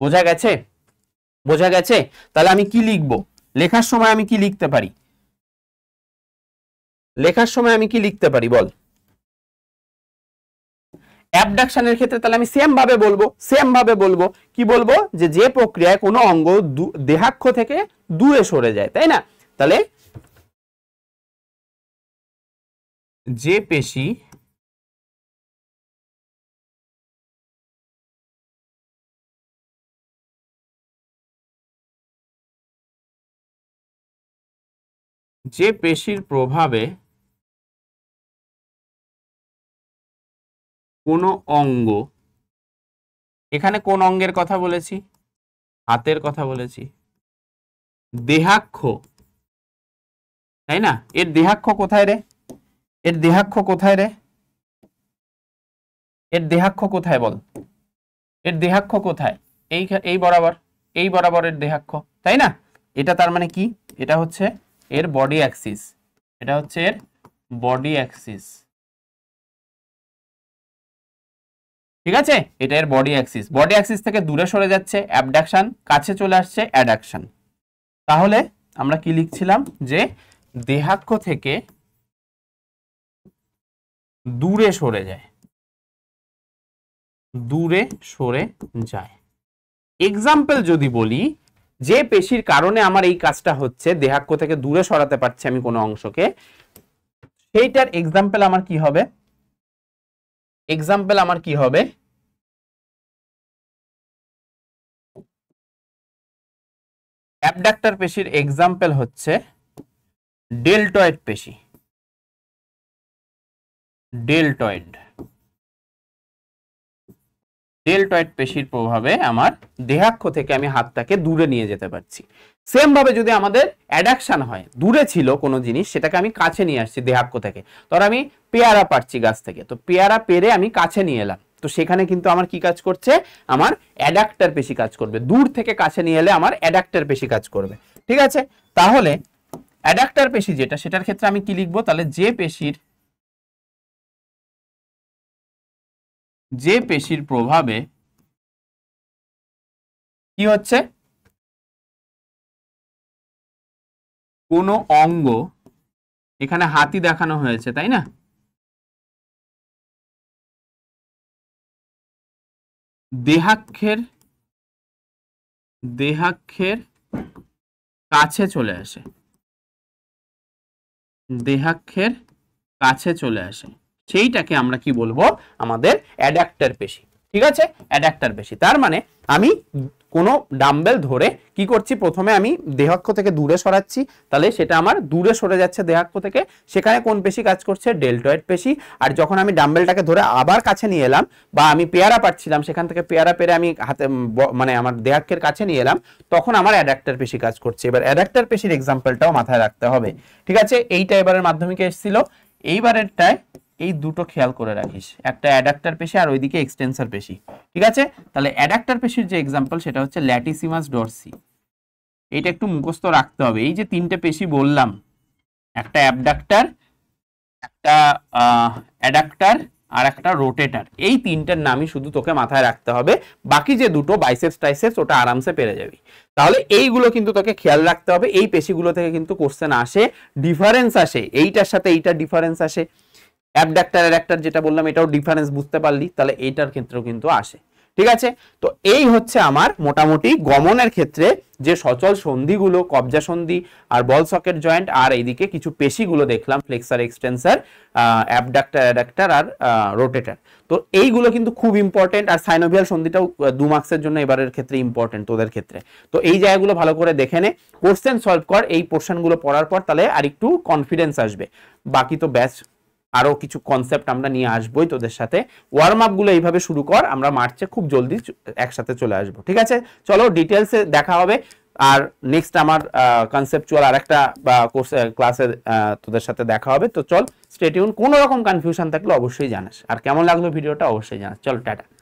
বোঝা গেছে বোঝা গেছে তাহলে আমি কি লিখব লেখার সময় আমি কি লিখতে পারি লেখার সময় আমি কি লিখতে পারি বল অ্যাবডাকশনের ক্ষেত্রে তাহলে আমি সেম ভাবে বলবো সেম ভাবে বলবো কি বলবো যে যে প্রক্রিয়ায় কোনো অঙ্গ দেহাক্ষ থেকে দূরে সরে যায় তাই না তাহলে যে পেশি যে পেশির প্রভাবে কোনো অঙ্গ এখানে কোন অঙ্গের কথা বলেছি হাতের কথা বলেছি দেহাক্ষ তাই না এর দেহাক্ষ কোথায় রে এর দেহাক্ষ কোথায় রে এর দেহাক্ষ কোথায় বল এর দেহাক্ষ কোথায় এই এই বরাবর এই বরাবরের দেহাক্ষ তাই না এটা তার মানে কি এটা হচ্ছে এর বডি অ্যাক্সিস এটা হচ্ছে এর বডি অ্যাক্সিস ঠিক আছে এটা এর বডি অ্যাক্সিস বডি অ্যাক্সিস থেকে দূরে সরে যাচ্ছে অ্যাবডাকশান কাছে চলে আসছে অ্যাডাকশান তাহলে আমরা কি লিখছিলাম যে দেহাক্ষ থেকে দূরে সরে যায় দূরে সরে যায় এক্সাম্পল যদি বলি যে পেশির কারণে আমার এই কাজটা হচ্ছে দেহাক্ষ থেকে দূরে সরাতে পারছি আমি কোনো অংশকে সেইটার এক্সাম্পল আমার কি হবে এক্সাম্পল আমার কি হবে অ্যাবডাক্টার পেশির এক্সাম্পল হচ্ছে ডেলটয়েড পেশি ডেলটয়েড ডেলটয়েড পেশির প্রভাবে আমার দেহাক্ষ থেকে আমি হাতটাকে দূরে নিয়ে যেতে পারছি সেমভাবে যদি আমাদের অ্যাডাকশন হয় দূরে ছিল কোনো জিনিস সেটাকে আমি কাছে নিয়ে আসছি দেহাক্ষ থেকে ধর আমি পেয়ারা পাচ্ছি গাছ থেকে তো পেয়ারা পেরে আমি কাছে নিয়ে এলাম তো সেখানে কিন্তু আমার কি কাজ করছে আমার অ্যাডাক্টার পেশি কাজ করবে দূর থেকে কাছে নিয়ে এলে আমার অ্যাডাক্টার পেশি কাজ করবে ঠিক আছে তাহলে অ্যাডাক্টার পেশি যেটা সেটার ক্ষেত্রে আমি কি লিখবো তাহলে যে পেশির যে পেশির প্রভাবে কি হচ্ছে কোনো অঙ্গ এখানে হাতি দেখানো হয়েছে তাই না দেহাক্ষের দেহাক্ষের কাছে চলে আসে দেহাক্ষের কাছে চলে আসে সেইটাকে আমরা কি বলবো আমাদের অ্যাডাক্টার পেশি ঠিক আছে অ্যাডাক্টার পেশি তার মানে আমি কোনো ডাম্বেল ধরে কি করছি প্রথমে আমি দেহাক্ষ থেকে দূরে সরাচ্ছি তাহলে সেটা আমার দূরে সরে যাচ্ছে দেহাক্ষ থেকে সেখানে কোন পেশি কাজ করছে ডেল্টয়েড পেশি আর যখন আমি ডাম্বেলটাকে ধরে আবার কাছে নিয়ে এলাম বা আমি পেয়ারা পাচ্ছিলাম সেখান থেকে পেয়ারা পেরে আমি হাতে মানে আমার দেহাক্ষের কাছে নিয়ে এলাম তখন আমার অ্যাডাক্টার পেশি কাজ করছে এবার অ্যাডাক্টার পেশির এক্সাম্পলটাও মাথায় রাখতে হবে ঠিক আছে এইটা এবারের মাধ্যমিকে এসেছিল এইবারেরটায় এই দুটো খেয়াল করে রাখিস একটা অ্যাডাক্টার পেশি আর ওইদিকে এক্সটেন্সার পেশি ঠিক আছে তাহলে অ্যাডাক্টার পেশির যে এক্সাম্পল সেটা হচ্ছে ল্যাটিসিমাস ডরসি এটা একটু মুখস্থ রাখতে হবে এই যে তিনটে পেশি বললাম একটা অ্যাবডাক্টার একটা অ্যাডাক্টার আর একটা রোটেটার এই তিনটার নামই শুধু তোকে মাথায় রাখতে হবে বাকি যে দুটো বাইসেপস টাইসেপস ওটা আরামসে পেরে যাবি তাহলে এইগুলো কিন্তু তোকে খেয়াল রাখতে হবে এই পেশিগুলো থেকে কিন্তু কোশ্চেন আসে ডিফারেন্স আসে এইটার সাথে এইটা ডিফারেন্স আসে অ্যাবডাক্টার অ্যাডাক্টার যেটা বললাম এটাও ডিফারেন্স বুঝতে পারলি তাহলে এইটার ক্ষেত্রেও কিন্তু আসে ঠিক আছে তো এই হচ্ছে আমার মোটামুটি গমনের ক্ষেত্রে যে সচল সন্ধিগুলো কবজা সন্ধি আর বল সকেট জয়েন্ট আর এইদিকে কিছু পেশিগুলো দেখলাম ফ্লেক্সার এক্সটেন্সার অ্যাবডাক্টার অ্যাডাক্টার আর রোটেটার তো এইগুলো কিন্তু খুব ইম্পর্টেন্ট আর সাইনোভিয়াল সন্ধিটাও দু মার্ক্সের জন্য এবারের ক্ষেত্রে ইম্পর্টেন্ট তোদের ক্ষেত্রে তো এই জায়গাগুলো ভালো করে দেখে নে কোশ্চেন সলভ কর এই পোর্শনগুলো পড়ার পর তাহলে আর একটু কনফিডেন্স আসবে বাকি তো ব্যাস আরও কিছু কনসেপ্ট আমরা নিয়ে আসবোই তোদের সাথে ওয়ার্ম আপগুলো এইভাবে শুরু কর আমরা মার্চে খুব জলদি একসাথে চলে আসবো ঠিক আছে চলো ডিটেলসে দেখা হবে আর নেক্সট আমার কনসেপচুয়াল আর একটা কোর্স ক্লাসে তোদের সাথে দেখা হবে তো চল স্টেটিউন কোনো রকম কনফিউশন থাকলে অবশ্যই জানাস আর কেমন লাগলো ভিডিওটা অবশ্যই জানাস চল টাটা